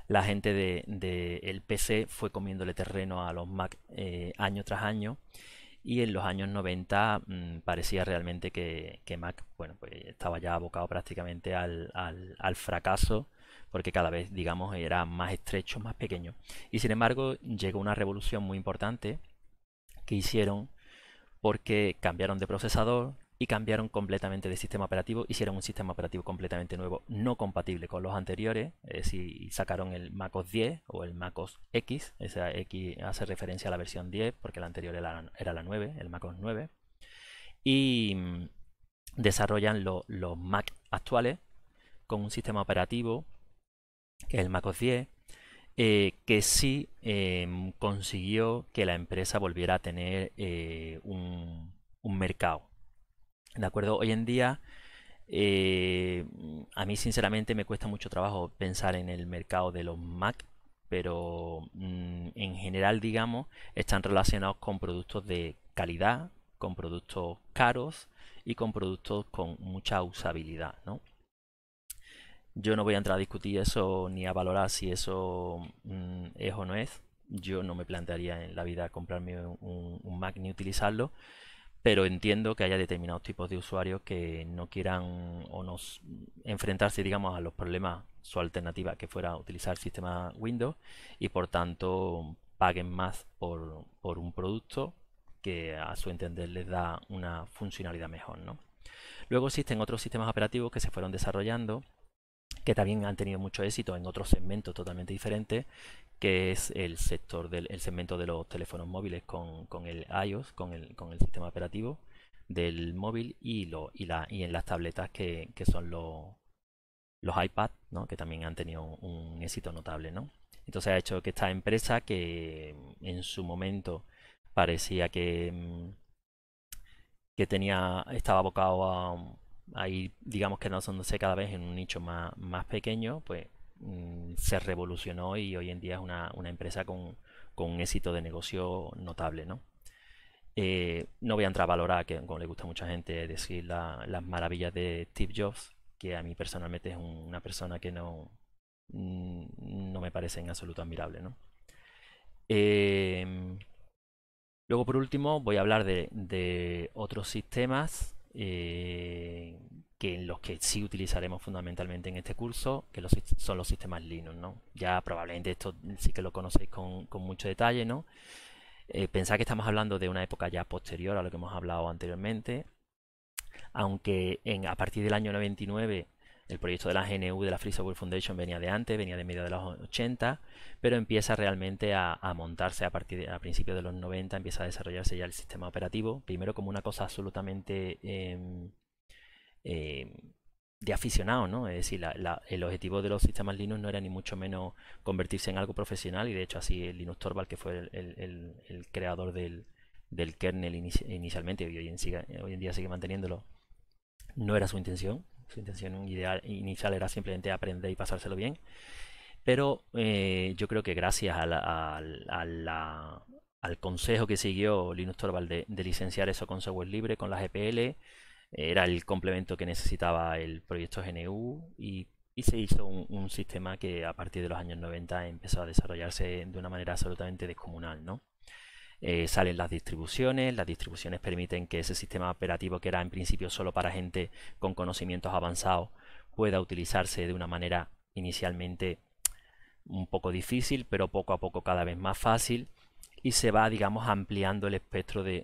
la gente del de, el PC fue comiéndole terreno a los Mac eh, año tras año y en los años 90 mm, parecía realmente que, Mac bueno, pues estaba ya abocado prácticamente al, al, fracaso porque cada vez digamos era más estrecho, más pequeño. Y sin embargo llegó una revolución muy importante que hicieron porque cambiaron de procesador, cambiaron completamente de sistema operativo, hicieron un sistema operativo completamente nuevo, no compatible con los anteriores, Es eh, si sacaron el MacOS 10 o el MacOS X, esa X hace referencia a la versión 10 porque la anterior era, la 9, el MacOS 9, y mm, desarrollan los Mac actuales con un sistema operativo que es el MacOS 10, eh, que sí em, consiguió que la empresa volviera a tener eh, un, mercado ¿De acuerdo? Hoy en día, eh, a mí sinceramente me cuesta mucho trabajo pensar en el mercado de los Mac, pero mm, en general, digamos, están relacionados con productos de calidad, con productos caros y con productos con mucha usabilidad, ¿no? Yo no voy a entrar a discutir eso ni a valorar si eso mm, es o no es. Yo no me plantearía en la vida comprarme un Mac ni utilizarlo pero entiendo que haya determinados tipos de usuarios que no quieran o no enfrentarse, digamos, a los problemas, su alternativa que fuera utilizar el sistema Windows y por tanto paguen más por, un producto que a su entender les da una funcionalidad mejor, Luego existen otros sistemas operativos que se fueron desarrollando que también han tenido mucho éxito en otros segmentos totalmente diferentes, que es el sector del segmento de los teléfonos móviles con, el iOS, con el, con el, sistema operativo del móvil y, lo, y, la, y en las tabletas que, son los, los iPad, que también han tenido un, éxito notable. ¿no? Entonces ha hecho que esta empresa que en su momento parecía que, mm, que tenía, estaba abocado a, ahí digamos que no sé cada vez en un nicho más, pequeño, pues mm, se revolucionó y hoy en día es una, empresa con, un éxito de negocio notable, eh, ¿no? voy a entrar a valorar, que como le gusta a mucha gente decir las maravillas de Steve Jobs, que a mí personalmente es una persona que no, mm, no me parece en absoluto admirable, eh, luego por último voy a hablar de, de otros sistemas eh, que en los que sí utilizaremos fundamentalmente en este curso, que son los sistemas Linux, ¿no? Ya probablemente esto sí que lo conocéis con, mucho detalle, ¿no? Eh, pensad que estamos hablando de una época ya posterior a lo que hemos hablado anteriormente, aunque a partir del año 99 el proyecto de la GNU de la Free Software Foundation venía de antes, venía de medio de los 80, pero empieza realmente a, montarse a partir a principios de los 90, empieza a desarrollarse ya el sistema operativo, primero como una cosa absolutamente em, em, de aficionado, ¿no? Es decir, el objetivo de los sistemas Linux no era ni mucho menos convertirse en algo profesional, y de hecho así Linux Torvald, que fue el, creador del, kernel inicialmente, y en, hoy en día sigue manteniéndolo, no era su intención su intención ideal, inicial era simplemente aprender y pasárselo bien. Pero eh, yo creo que gracias al consejo que siguió Linus Torvald de, licenciar eso con software libre, con la GPL, e era el complemento que necesitaba el proyecto GNU y, se hizo un, un, sistema que a partir de los años 90 empezó a desarrollarse de una manera absolutamente descomunal, ¿no? Eh, salen las distribuciones, las distribuciones permiten que ese sistema operativo que era en principio solo para gente con conocimientos avanzados pueda utilizarse de una manera inicialmente un poco difícil, pero poco a poco cada vez más fácil y se va, digamos, ampliando el espectro de,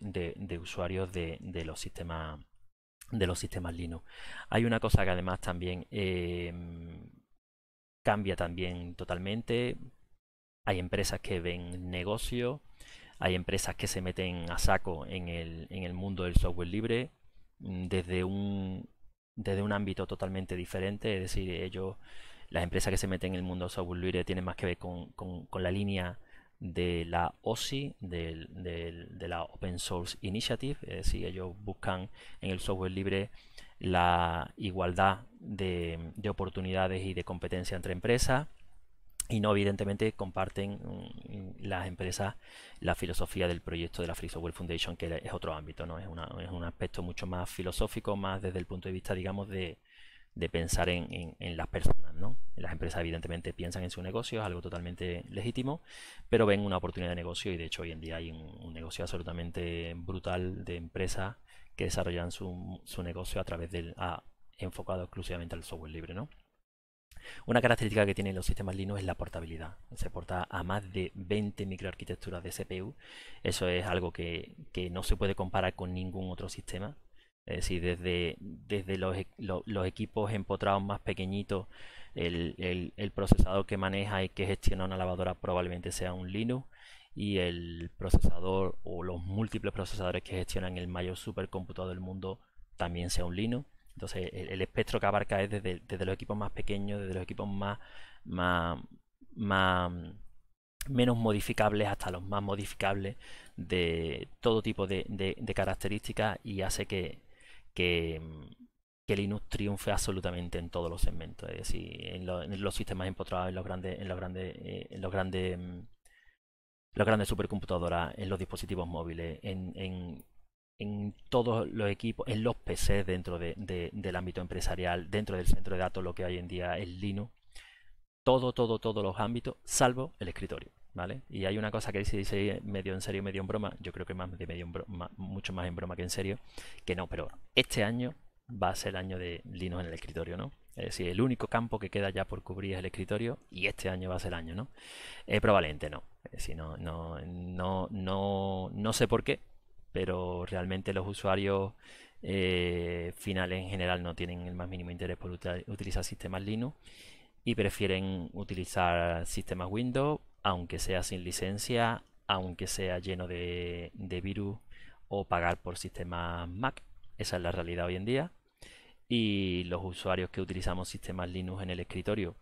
usuarios de, los sistemas de los sistemas Linux. Hay una cosa que además también eh, cambia también totalmente. Hay empresas que ven negocio, hay empresas que se meten a saco en el, en el mundo del software libre mm, desde un, desde un ámbito totalmente diferente, es decir, ellos, las empresas que se meten en el mundo del software libre tienen más que ver con, la línea de la OSI, de, la Open Source Initiative, es decir, ellos buscan en el software libre la igualdad de, de oportunidades y de competencia entre empresas. Y no, evidentemente, comparten mm, las empresas la filosofía del proyecto de la Free Software Foundation, que es otro ámbito, ¿no? Es, una, es un aspecto mucho más filosófico, más desde el punto de vista, digamos, de, pensar en, las personas, ¿no? Las empresas, evidentemente, piensan en su negocio, es algo totalmente legítimo, pero ven una oportunidad de negocio y, de hecho, hoy en día hay un, negocio absolutamente brutal de empresas que desarrollan su, negocio a través del... enfocado exclusivamente al software libre, ¿no? Una característica que tienen los sistemas Linux es la portabilidad. Se porta a más de 20 microarquitecturas de CPU. Eso es algo que, no se puede comparar con ningún otro sistema. Es decir, desde, desde los, e, equipos empotrados más pequeñitos, el, el, procesador que maneja y que gestiona una lavadora probablemente sea un Linux. Y el procesador o los múltiples procesadores que gestionan el mayor supercomputador del mundo también sea un Linux entonces, el, espectro que abarca es desde, los equipos más pequeños, desde los equipos más, mm, menos modificables hasta los más modificables de todo tipo de, características y hace que, el mm, Linux triunfe absolutamente en todos los segmentos, es decir, en, los sistemas empotrados, en los grandes, en los grandes, eh, en los grandes, mm, los grandes supercomputadoras, en los dispositivos móviles, en, en todos los equipos, en los PCs dentro del ámbito empresarial, dentro del centro de datos, lo que hoy en día es Linux, todo, todo, todos los ámbitos, salvo el escritorio. ¿Vale? Y hay una cosa que se dice eh, medio en serio, medio en broma, yo creo que más de medio broma, mucho más en broma que en serio, que no, pero este año va a ser el año de Linux en el escritorio, ¿no? Es decir, el único campo que queda ya por cubrir es el escritorio y este año va a ser el año, ¿no? probablemente no. si no, no, no, no, no sé por qué, pero realmente los usuarios eh, finales en general no tienen el más mínimo interés por utilizar sistemas Linux y prefieren utilizar sistemas Windows, aunque sea sin licencia, aunque sea lleno de, de virus o pagar por sistemas Mac. Esa es la realidad hoy en día. Y los usuarios que utilizamos sistemas Linux en el escritorio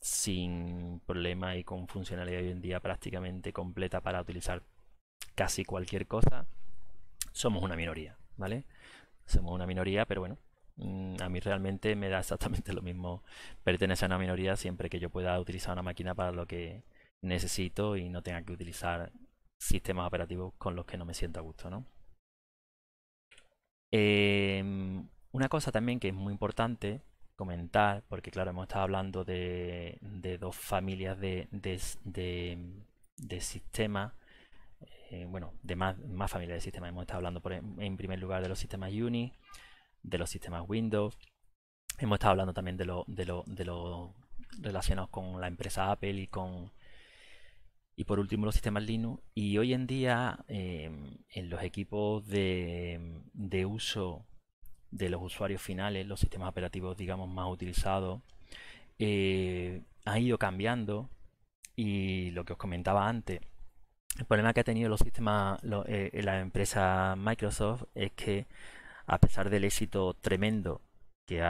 sin problema y con funcionalidad hoy en día prácticamente completa para utilizar casi cualquier cosa, somos una minoría, ¿vale? Somos una minoría, pero bueno, mm, a mí realmente me da exactamente lo mismo pertenecer a una minoría siempre que yo pueda utilizar una máquina para lo que necesito y no tenga que utilizar sistemas operativos con los que no me sienta a gusto, ¿no? Em, una cosa también que es muy importante comentar, porque claro, hemos estado hablando de, dos familias de, de, de sistemas eh, bueno, de más, familias de sistemas. Hemos estado hablando por, em, en primer lugar de los sistemas Unix, de los sistemas Windows. Hemos estado hablando también de los de relacionados con la empresa Apple y con y por último los sistemas Linux. Y hoy en día em, en los equipos de, uso de los usuarios finales, los sistemas operativos digamos más utilizados, eh, han ido cambiando y lo que os comentaba antes, el problema que ha tenido los sistemas, eh, eh, la empresa Microsoft es que a pesar del éxito tremendo que,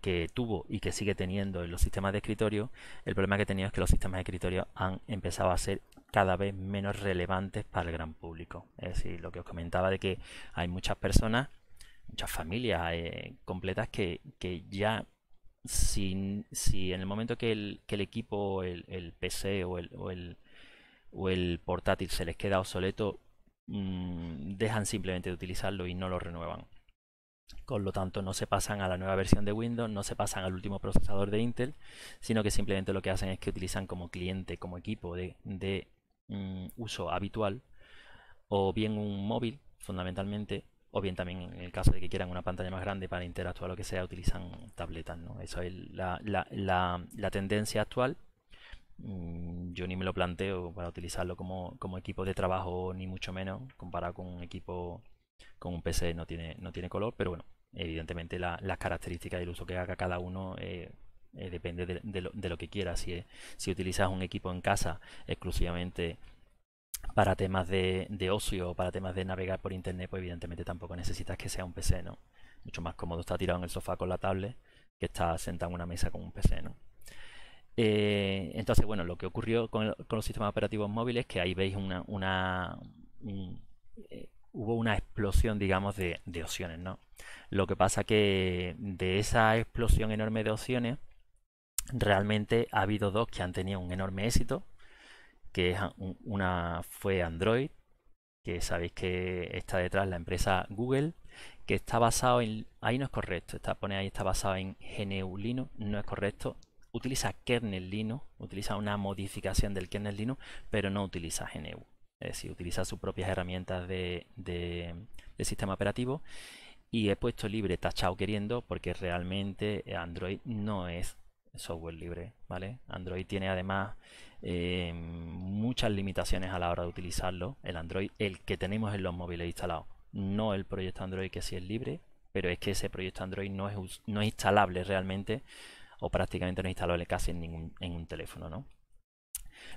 que, tuvo y que sigue teniendo en los sistemas de escritorio, el problema que ha tenido es que los sistemas de escritorio han empezado a ser cada vez menos relevantes para el gran público. Es decir, lo que os comentaba de que hay muchas personas, muchas familias eh, completas que, que ya si, si, en el momento que el, equipo, el, PC o el o el portátil se les queda obsoleto, mm, dejan simplemente de utilizarlo y no lo renuevan. Con lo tanto, no se pasan a la nueva versión de Windows, no se pasan al último procesador de Intel, sino que simplemente lo que hacen es que utilizan como cliente, como equipo de, mm, uso habitual, o bien un móvil, fundamentalmente, o bien también en el caso de que quieran una pantalla más grande para interactuar lo que sea, utilizan tabletas. ¿no? Esa es la tendencia actual Mm, yo ni me lo planteo para utilizarlo como, equipo de trabajo, ni mucho menos, comparado con un equipo, con un PC no tiene, no tiene color, pero bueno, evidentemente las características del uso que haga cada uno eh, eh, depende de, lo, que quiera. Si, si utilizas un equipo en casa exclusivamente para temas de, de ocio o para temas de navegar por internet, pues evidentemente tampoco necesitas que sea un PC, ¿no? Mucho más cómodo estar tirado en el sofá con la tablet que estar sentado en una mesa con un PC, ¿no? Eh, entonces, bueno, lo que ocurrió con, los sistemas operativos móviles, que ahí veis una, eh, hubo una explosión, digamos, de, opciones, ¿no? Lo que pasa que de esa explosión enorme de opciones, realmente ha habido dos que han tenido un enorme éxito, que es una fue Android, que sabéis que está detrás la empresa Google, que está basado en, ahí no es correcto, está, pone ahí está basado en GNU Linux, no es correcto, utiliza kernel Linux, utiliza una modificación del kernel Linux, pero no utiliza GNU. Es decir, utiliza sus propias herramientas de, sistema operativo. Y he puesto libre tachado queriendo porque realmente Android no es software libre, ¿vale? Android tiene además eh, muchas limitaciones a la hora de utilizarlo. El Android, el que tenemos en los móviles instalados, no el proyecto Android que sí es libre, pero es que ese proyecto Android no es, no es instalable realmente o prácticamente no es instalable casi en ningún en un teléfono, ¿no?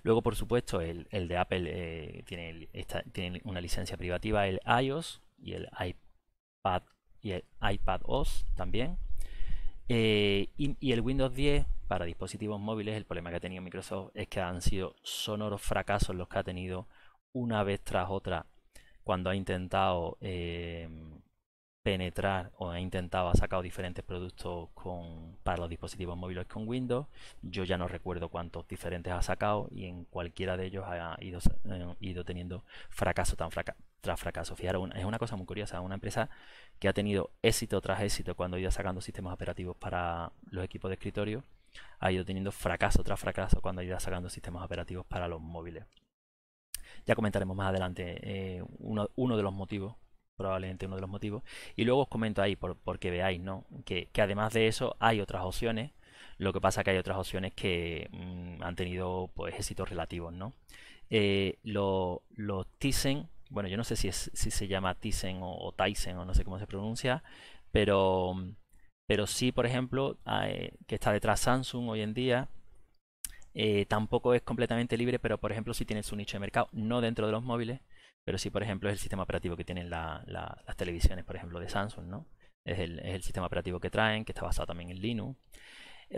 Luego, por supuesto, el, de Apple eh, tiene, tiene, una licencia privativa, el iOS y el iPad y el iPad OS también. Eh, y, el Windows 10 para dispositivos móviles, el problema que ha tenido Microsoft es que han sido sonoros fracasos los que ha tenido una vez tras otra cuando ha intentado eh, penetrar o ha intentado ha sacado diferentes productos con, para los dispositivos móviles con Windows. Yo ya no recuerdo cuántos diferentes ha sacado y en cualquiera de ellos ha ido, eh, ido teniendo fracaso tras fracaso. Fijaros, es una cosa muy curiosa, una empresa que ha tenido éxito tras éxito cuando ha ido sacando sistemas operativos para los equipos de escritorio, ha ido teniendo fracaso tras fracaso cuando ha ido sacando sistemas operativos para los móviles. Ya comentaremos más adelante eh, uno de los motivos probablemente uno de los motivos. Y luego os comento ahí, porque veáis, ¿no? Que, además de eso hay otras opciones. Lo que pasa es que hay otras opciones que mm, han tenido pues éxitos relativos, ¿no? Eh, los lo Thyssen, bueno, yo no sé si, si se llama Thyssen o, o, Tyson o no sé cómo se pronuncia, pero, pero sí, por ejemplo, que está detrás Samsung hoy en día, eh, tampoco es completamente libre, pero por ejemplo si sí tiene su nicho de mercado, no dentro de los móviles, pero si por ejemplo, es el sistema operativo que tienen las televisiones, por ejemplo, de Samsung, ¿no? Es el, sistema operativo que traen, que está basado también en Linux.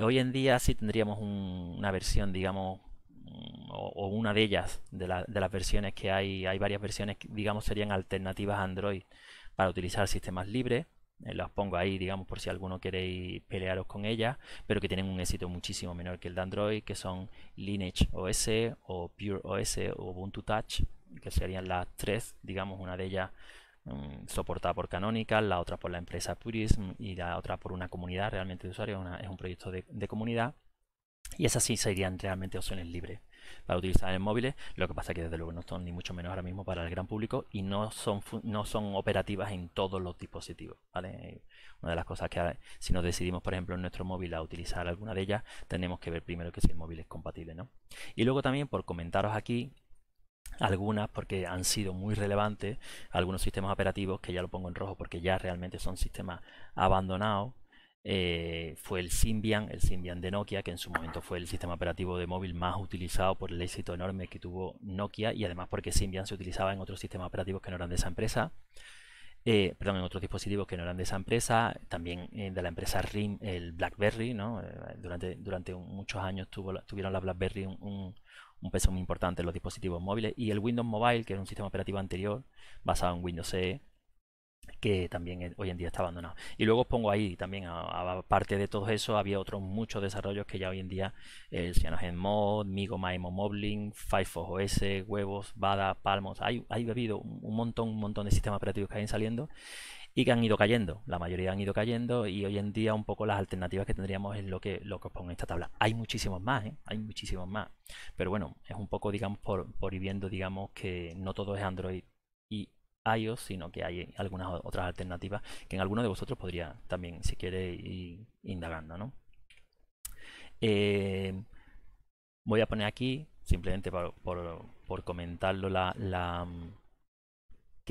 Hoy en día sí tendríamos una versión, digamos, mm, o, una de ellas, de, las versiones que hay, hay varias versiones que, digamos, serían alternativas a Android para utilizar sistemas libres. Eh, las pongo ahí, digamos, por si alguno queréis pelearos con ellas, pero que tienen un éxito muchísimo menor que el de Android, que son Lineage OS o Pure OS o Ubuntu Touch, que serían las tres, digamos, una de ellas mm, soportada por Canonical, la otra por la empresa Purism y la otra por una comunidad realmente de usuarios, es un proyecto de, comunidad. Y esas sí serían realmente opciones libres para utilizar en móviles. Lo que pasa que desde luego no son ni mucho menos ahora mismo para el gran público y no son, no son operativas en todos los dispositivos. Una de las cosas que si nos decidimos, por ejemplo, en nuestro móvil a utilizar alguna de ellas, tenemos que ver primero que si el móvil es compatible. ¿no? Y luego también por comentaros aquí algunas porque han sido muy relevantes, algunos sistemas operativos que ya lo pongo en rojo porque ya realmente son sistemas abandonados. Eh, fue el Symbian, el Symbian de Nokia, que en su momento fue el sistema operativo de móvil más utilizado por el éxito enorme que tuvo Nokia y además porque Symbian se utilizaba en otros sistemas operativos que no eran de esa empresa. Eh, perdón, en otros dispositivos que no eran de esa empresa, también eh, de la empresa RIM, el BlackBerry, ¿no? durante, durante muchos años tuvo, tuvieron la BlackBerry un un peso muy importante en los dispositivos móviles. Y el Windows Mobile, que era un sistema operativo anterior, basado en Windows CE, que también hoy en día está abandonado. Y luego pongo ahí también, aparte de todo eso, había otros muchos desarrollos que ya hoy en día, el eh, Cyanogen Mod, Migo Maimo Mobling, Firefox OS, Huevos, Bada, Palmos, hay, hay habido un montón, un montón de sistemas operativos que hay saliendo y que han ido cayendo. La mayoría han ido cayendo y hoy en día un poco las alternativas que tendríamos es lo que, lo que os pongo en esta tabla. Hay muchísimos más, ¿eh? hay muchísimos más. Pero bueno, es un poco, digamos, por, por ir viendo, digamos, que no todo es Android y iOS, sino que hay algunas otras alternativas que en alguno de vosotros podría también, si quiere, ir indagando, ¿no? Eh, voy a poner aquí, simplemente por, comentarlo, la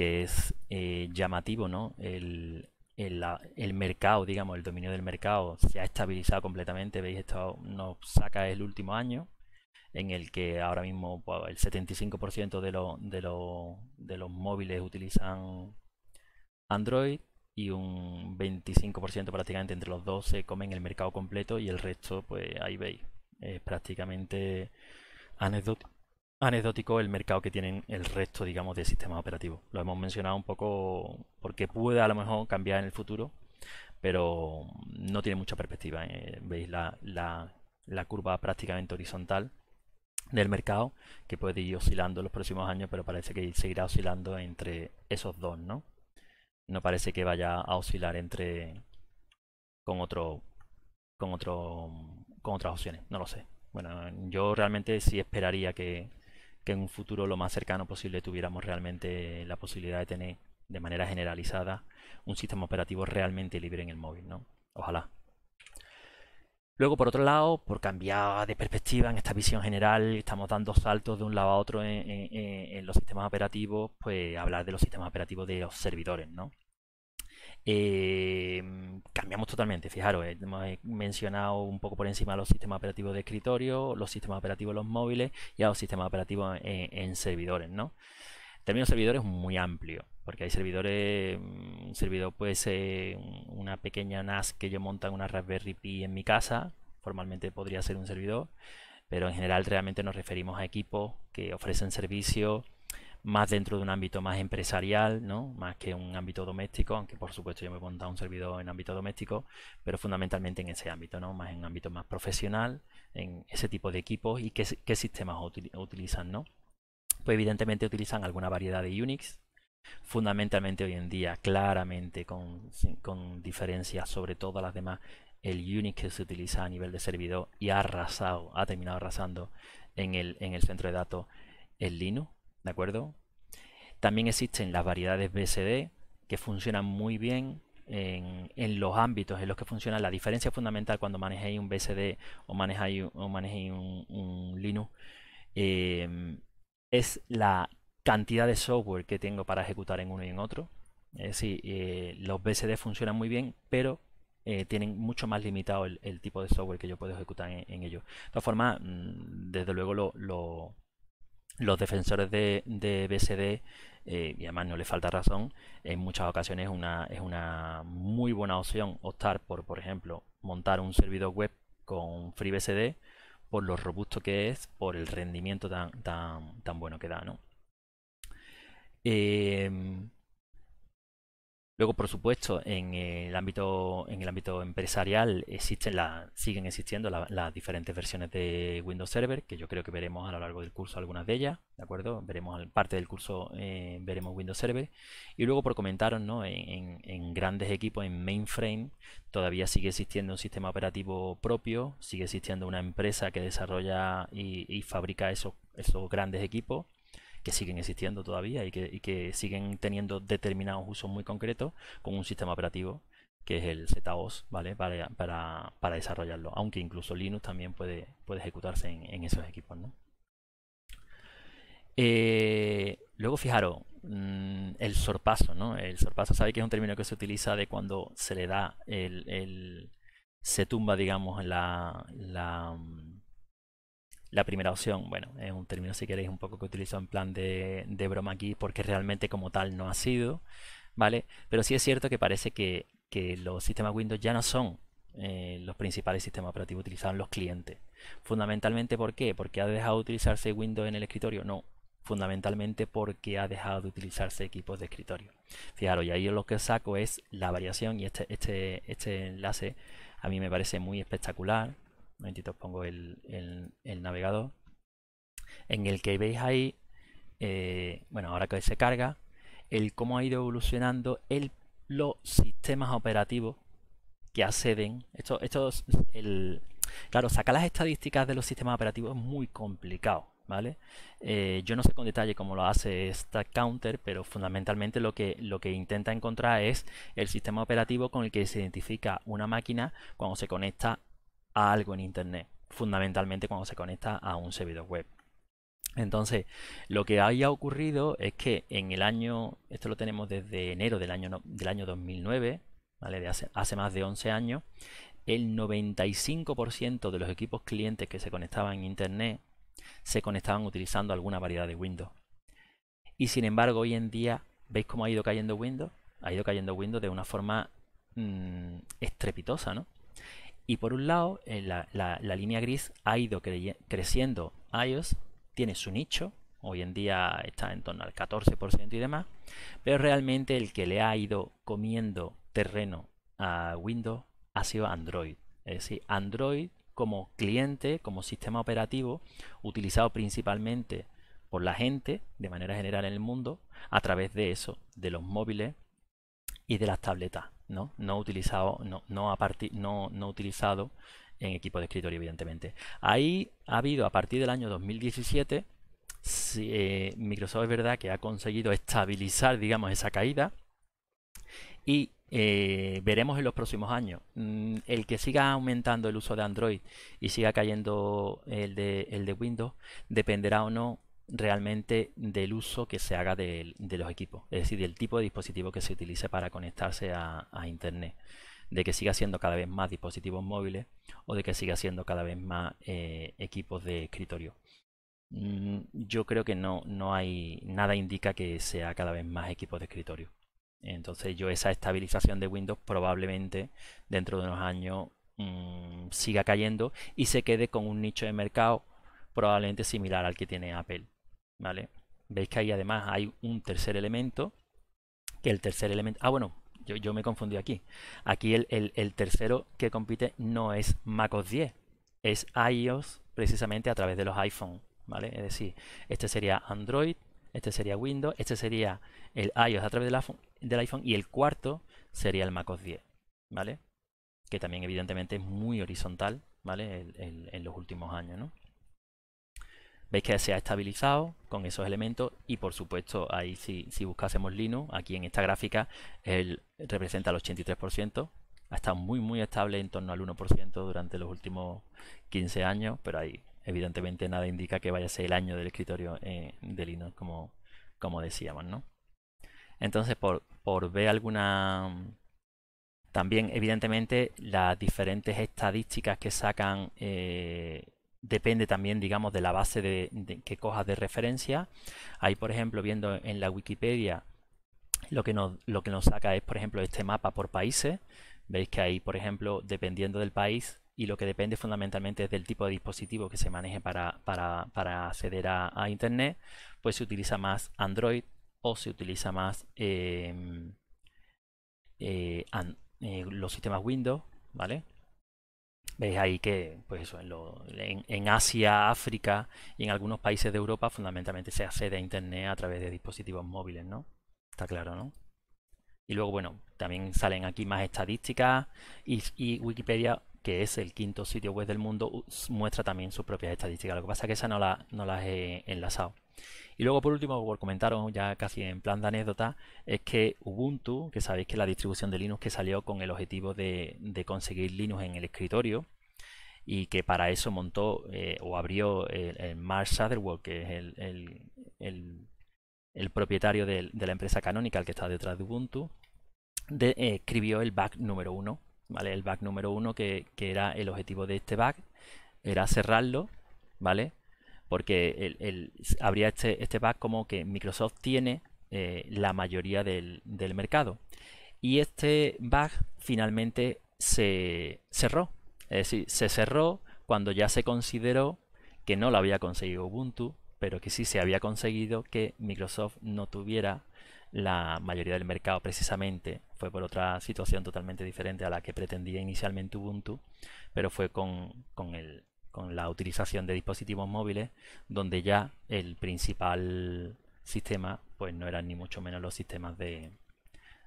que es eh, llamativo, ¿no? El, el, el, mercado, digamos, el dominio del mercado se ha estabilizado completamente. Veis, esto nos saca el último año, en el que ahora mismo pues, el 75% de, lo, de, de los móviles utilizan Android y un 25% prácticamente entre los dos se comen el mercado completo y el resto, pues ahí veis, es prácticamente anecdótico anecdótico el mercado que tienen el resto, digamos, de sistemas operativos. Lo hemos mencionado un poco porque puede a lo mejor cambiar en el futuro, pero no tiene mucha perspectiva. ¿eh? Veis la, curva prácticamente horizontal del mercado que puede ir oscilando en los próximos años, pero parece que seguirá oscilando entre esos dos, ¿no? No parece que vaya a oscilar entre con otro con otro con otras opciones, no lo sé. Bueno, yo realmente sí esperaría que en un futuro lo más cercano posible tuviéramos realmente la posibilidad de tener de manera generalizada un sistema operativo realmente libre en el móvil, ¿no? Ojalá. Luego, por otro lado, por cambiar de perspectiva en esta visión general, estamos dando saltos de un lado a otro en, en los sistemas operativos, pues hablar de los sistemas operativos de los servidores, ¿no? Eh, cambiamos totalmente, fijaros, eh, hemos eh, mencionado un poco por encima los sistemas operativos de escritorio, los sistemas operativos en los móviles y a los sistemas operativos en, servidores, ¿no? El término servidor es muy amplio, porque hay servidores, mm, un servidor puede ser una pequeña NAS que yo monta en una Raspberry Pi en mi casa, formalmente podría ser un servidor, pero en general realmente nos referimos a equipos que ofrecen servicios más dentro de un ámbito más empresarial, ¿no? Más que un ámbito doméstico, aunque por supuesto yo me he montado un servidor en ámbito doméstico, pero fundamentalmente en ese ámbito, ¿no? Más en un ámbito más profesional, en ese tipo de equipos y qué, sistemas utilizan, ¿no? Pues evidentemente utilizan alguna variedad de Unix, fundamentalmente hoy en día, claramente con, con diferencias sobre todas las demás, el Unix que se utiliza a nivel de servidor y ha arrasado, ha terminado arrasando en el, en el centro de datos el Linux ¿De acuerdo? También existen las variedades BSD que funcionan muy bien en, los ámbitos en los que funciona. La diferencia fundamental cuando manejáis un BSD o manejáis o un, Linux em, es la cantidad de software que tengo para ejecutar en uno y en otro. Es decir, eh, los BSD funcionan muy bien, pero eh, tienen mucho más limitado el, tipo de software que yo puedo ejecutar en, ellos. De todas formas, mm, desde luego lo los defensores de, de BSD, eh, y además no le falta razón, en muchas ocasiones una, es una muy buena opción optar por, por ejemplo, montar un servidor web con FreeBSD por lo robusto que es, por el rendimiento tan, tan, tan bueno que da, ¿no? Eh, Luego, por supuesto, en el ámbito, en el ámbito empresarial existen la, siguen existiendo las diferentes versiones de Windows Server, que yo creo que veremos a lo largo del curso algunas de ellas, ¿de acuerdo? Veremos parte del curso, eh, veremos Windows Server. Y luego, por comentaros, ¿no? En, grandes equipos, en mainframe, todavía sigue existiendo un sistema operativo propio, sigue existiendo una empresa que desarrolla y, fabrica esos grandes equipos que siguen existiendo todavía y que, siguen teniendo determinados usos muy concretos con un sistema operativo que es el ZOS, ¿vale? Para, para, desarrollarlo. Aunque incluso Linux también puede, puede ejecutarse en, esos equipos, ¿no? Eh, luego fijaros, mm, el sorpaso, ¿no? El sorpaso, sabéis que es un término que se utiliza de cuando se le da el, se tumba, digamos, la, la mm, la primera opción, bueno, es un término si queréis un poco que utilizo en plan de, broma aquí, porque realmente como tal no ha sido, ¿vale? Pero sí es cierto que parece que, los sistemas Windows ya no son eh, los principales sistemas operativos utilizados en los clientes. Fundamentalmente, ¿por qué? ¿Porque ha dejado de utilizarse Windows en el escritorio? No, fundamentalmente porque ha dejado de utilizarse equipos de escritorio. Fijaros, y ahí lo que saco es la variación y este, este, este enlace a mí me parece muy espectacular un momentito pongo el, navegador. En el que veis ahí, eh, bueno, ahora que se carga, el cómo ha ido evolucionando el, los sistemas operativos que acceden. Esto, esto el. Claro, sacar las estadísticas de los sistemas operativos es muy complicado. ¿Vale? Eh, yo no sé con detalle cómo lo hace esta counter, pero fundamentalmente lo que, lo que intenta encontrar es el sistema operativo con el que se identifica una máquina cuando se conecta a algo en Internet, fundamentalmente cuando se conecta a un servidor web. Entonces, lo que haya ocurrido es que en el año, esto lo tenemos desde enero del año, del año 2009, ¿vale? de hace, hace más de 11 años, el 95% de los equipos clientes que se conectaban en Internet se conectaban utilizando alguna variedad de Windows. Y sin embargo, hoy en día, ¿veis cómo ha ido cayendo Windows? Ha ido cayendo Windows de una forma mm, estrepitosa, ¿no? Y por un lado, en la, línea gris ha ido creciendo iOS, tiene su nicho, hoy en día está en torno al 14% y demás, pero realmente el que le ha ido comiendo terreno a Windows ha sido Android. Es decir, Android como cliente, como sistema operativo, utilizado principalmente por la gente de manera general en el mundo a través de eso, de los móviles y de las tabletas. ¿no? utilizado, no, a no, no utilizado en equipo de escritorio, evidentemente. Ahí ha habido, a partir del año 2017, eh, Microsoft es verdad que ha conseguido estabilizar, digamos, esa caída. Y eh, veremos en los próximos años. Mm, el que siga aumentando el uso de Android y siga cayendo el el de Windows, dependerá o no realmente del uso que se haga de, los equipos, es decir, del tipo de dispositivo que se utilice para conectarse a, Internet, de que siga siendo cada vez más dispositivos móviles o de que siga siendo cada vez más eh, equipos de escritorio. Mm, yo creo que no, no hay nada indica que sea cada vez más equipos de escritorio. Entonces yo esa estabilización de Windows probablemente dentro de unos años mm, siga cayendo y se quede con un nicho de mercado probablemente similar al que tiene Apple. ¿vale? Veis que ahí además hay un tercer elemento, que el tercer elemento... Ah, bueno, yo, yo me confundí aquí. Aquí el, el, tercero que compite no es MacOS 10, es iOS precisamente a través de los iPhone, ¿vale? Es decir, este sería Android, este sería Windows, este sería el iOS a través del iPhone, y el cuarto sería el MacOS 10, ¿vale? Que también evidentemente es muy horizontal, ¿vale? en los últimos años, ¿no? Veis que se ha estabilizado con esos elementos y por supuesto ahí si, si buscásemos Linux, aquí en esta gráfica, él representa el 83%, ha estado muy muy estable en torno al 1% durante los últimos 15 años, pero ahí evidentemente nada indica que vaya a ser el año del escritorio eh, de Linux como, como decíamos, ¿no? Entonces, por, ver alguna... También, evidentemente, las diferentes estadísticas que sacan eh, depende también, digamos, de la base de, que cojas de referencia. Ahí, por ejemplo, viendo en la Wikipedia, lo que, nos, lo que nos saca es, por ejemplo, este mapa por países. Veis que ahí, por ejemplo, dependiendo del país y lo que depende fundamentalmente es del tipo de dispositivo que se maneje para, acceder a, Internet, pues se utiliza más Android o se utiliza más eh, eh, eh, los sistemas Windows, ¿vale? Veis ahí que, pues en, Asia, África y en algunos países de Europa fundamentalmente se accede a Internet a través de dispositivos móviles, ¿no? Está claro, ¿no? Y luego, bueno, también salen aquí más estadísticas y, Wikipedia, que es el quinto sitio web del mundo, muestra también sus propias estadísticas. Lo que pasa es que esa no, la, no las he enlazado. Y luego por último, por comentaron oh, ya casi en plan de anécdota, es que Ubuntu, que sabéis que es la distribución de Linux que salió con el objetivo de, conseguir Linux en el escritorio, y que para eso montó eh, o abrió el, el Mark que es el, el, el, propietario de, la empresa Canonical que está detrás de Ubuntu, eh, escribió el bug número uno, ¿vale? El bug número uno que, que, era el objetivo de este bug, era cerrarlo, ¿vale? porque habría este, este bug como que Microsoft tiene eh, la mayoría del, mercado. Y este bug finalmente se cerró. Es decir, se cerró cuando ya se consideró que no lo había conseguido Ubuntu, pero que sí se había conseguido que Microsoft no tuviera la mayoría del mercado precisamente. Fue por otra situación totalmente diferente a la que pretendía inicialmente Ubuntu, pero fue con el, con la utilización de dispositivos móviles, donde ya el principal sistema pues no eran ni mucho menos los sistemas de,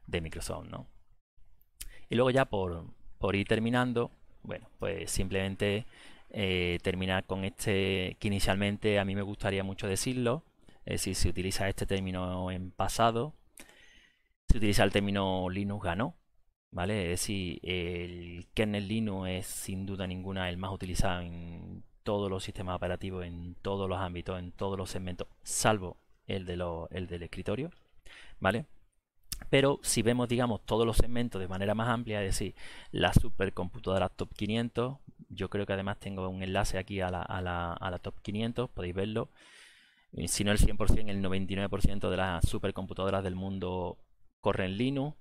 de Microsoft, ¿no? Y luego ya por, por ir terminando, bueno, pues simplemente eh, terminar con este que inicialmente a mí me gustaría mucho decirlo, es decir, se utiliza este término en pasado, se utiliza el término Linux ganó, ¿vale? Es decir, el kernel Linux es sin duda ninguna el más utilizado en todos los sistemas operativos, en todos los ámbitos, en todos los segmentos, salvo el, del escritorio, ¿vale? Pero si vemos, digamos, todos los segmentos de manera más amplia, es decir, la supercomputadora Top 500, yo creo que además tengo un enlace aquí a la, a la Top 500, podéis verlo, eh, si no el 100%, el 99% de las supercomputadoras del mundo corren Linux,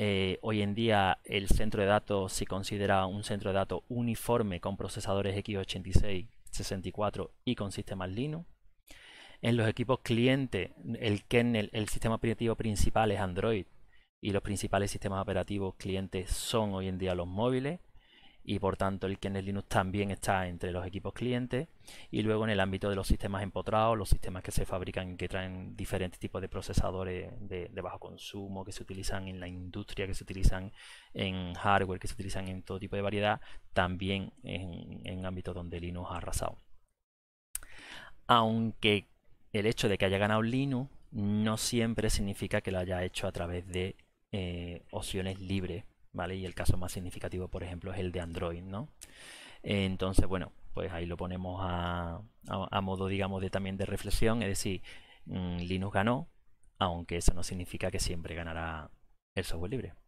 eh, hoy en día el centro de datos se considera un centro de datos uniforme con procesadores x86, 64 y con sistemas Linux. En los equipos clientes, el kernel, el sistema operativo principal es Android y los principales sistemas operativos clientes son hoy en día los móviles y por tanto el el Linux también está entre los equipos clientes y luego en el ámbito de los sistemas empotrados, los sistemas que se fabrican y que traen diferentes tipos de procesadores de, bajo consumo que se utilizan en la industria, que se utilizan en hardware, que se utilizan en todo tipo de variedad, también en, en ámbitos donde Linux ha arrasado. Aunque el hecho de que haya ganado Linux no siempre significa que lo haya hecho a través de eh, opciones libres y el caso más significativo, por ejemplo, es el de Android, Entonces, bueno, pues ahí lo ponemos a, modo, digamos, de también de reflexión, es decir, mm, Linux ganó, aunque eso no significa que siempre ganará el software libre.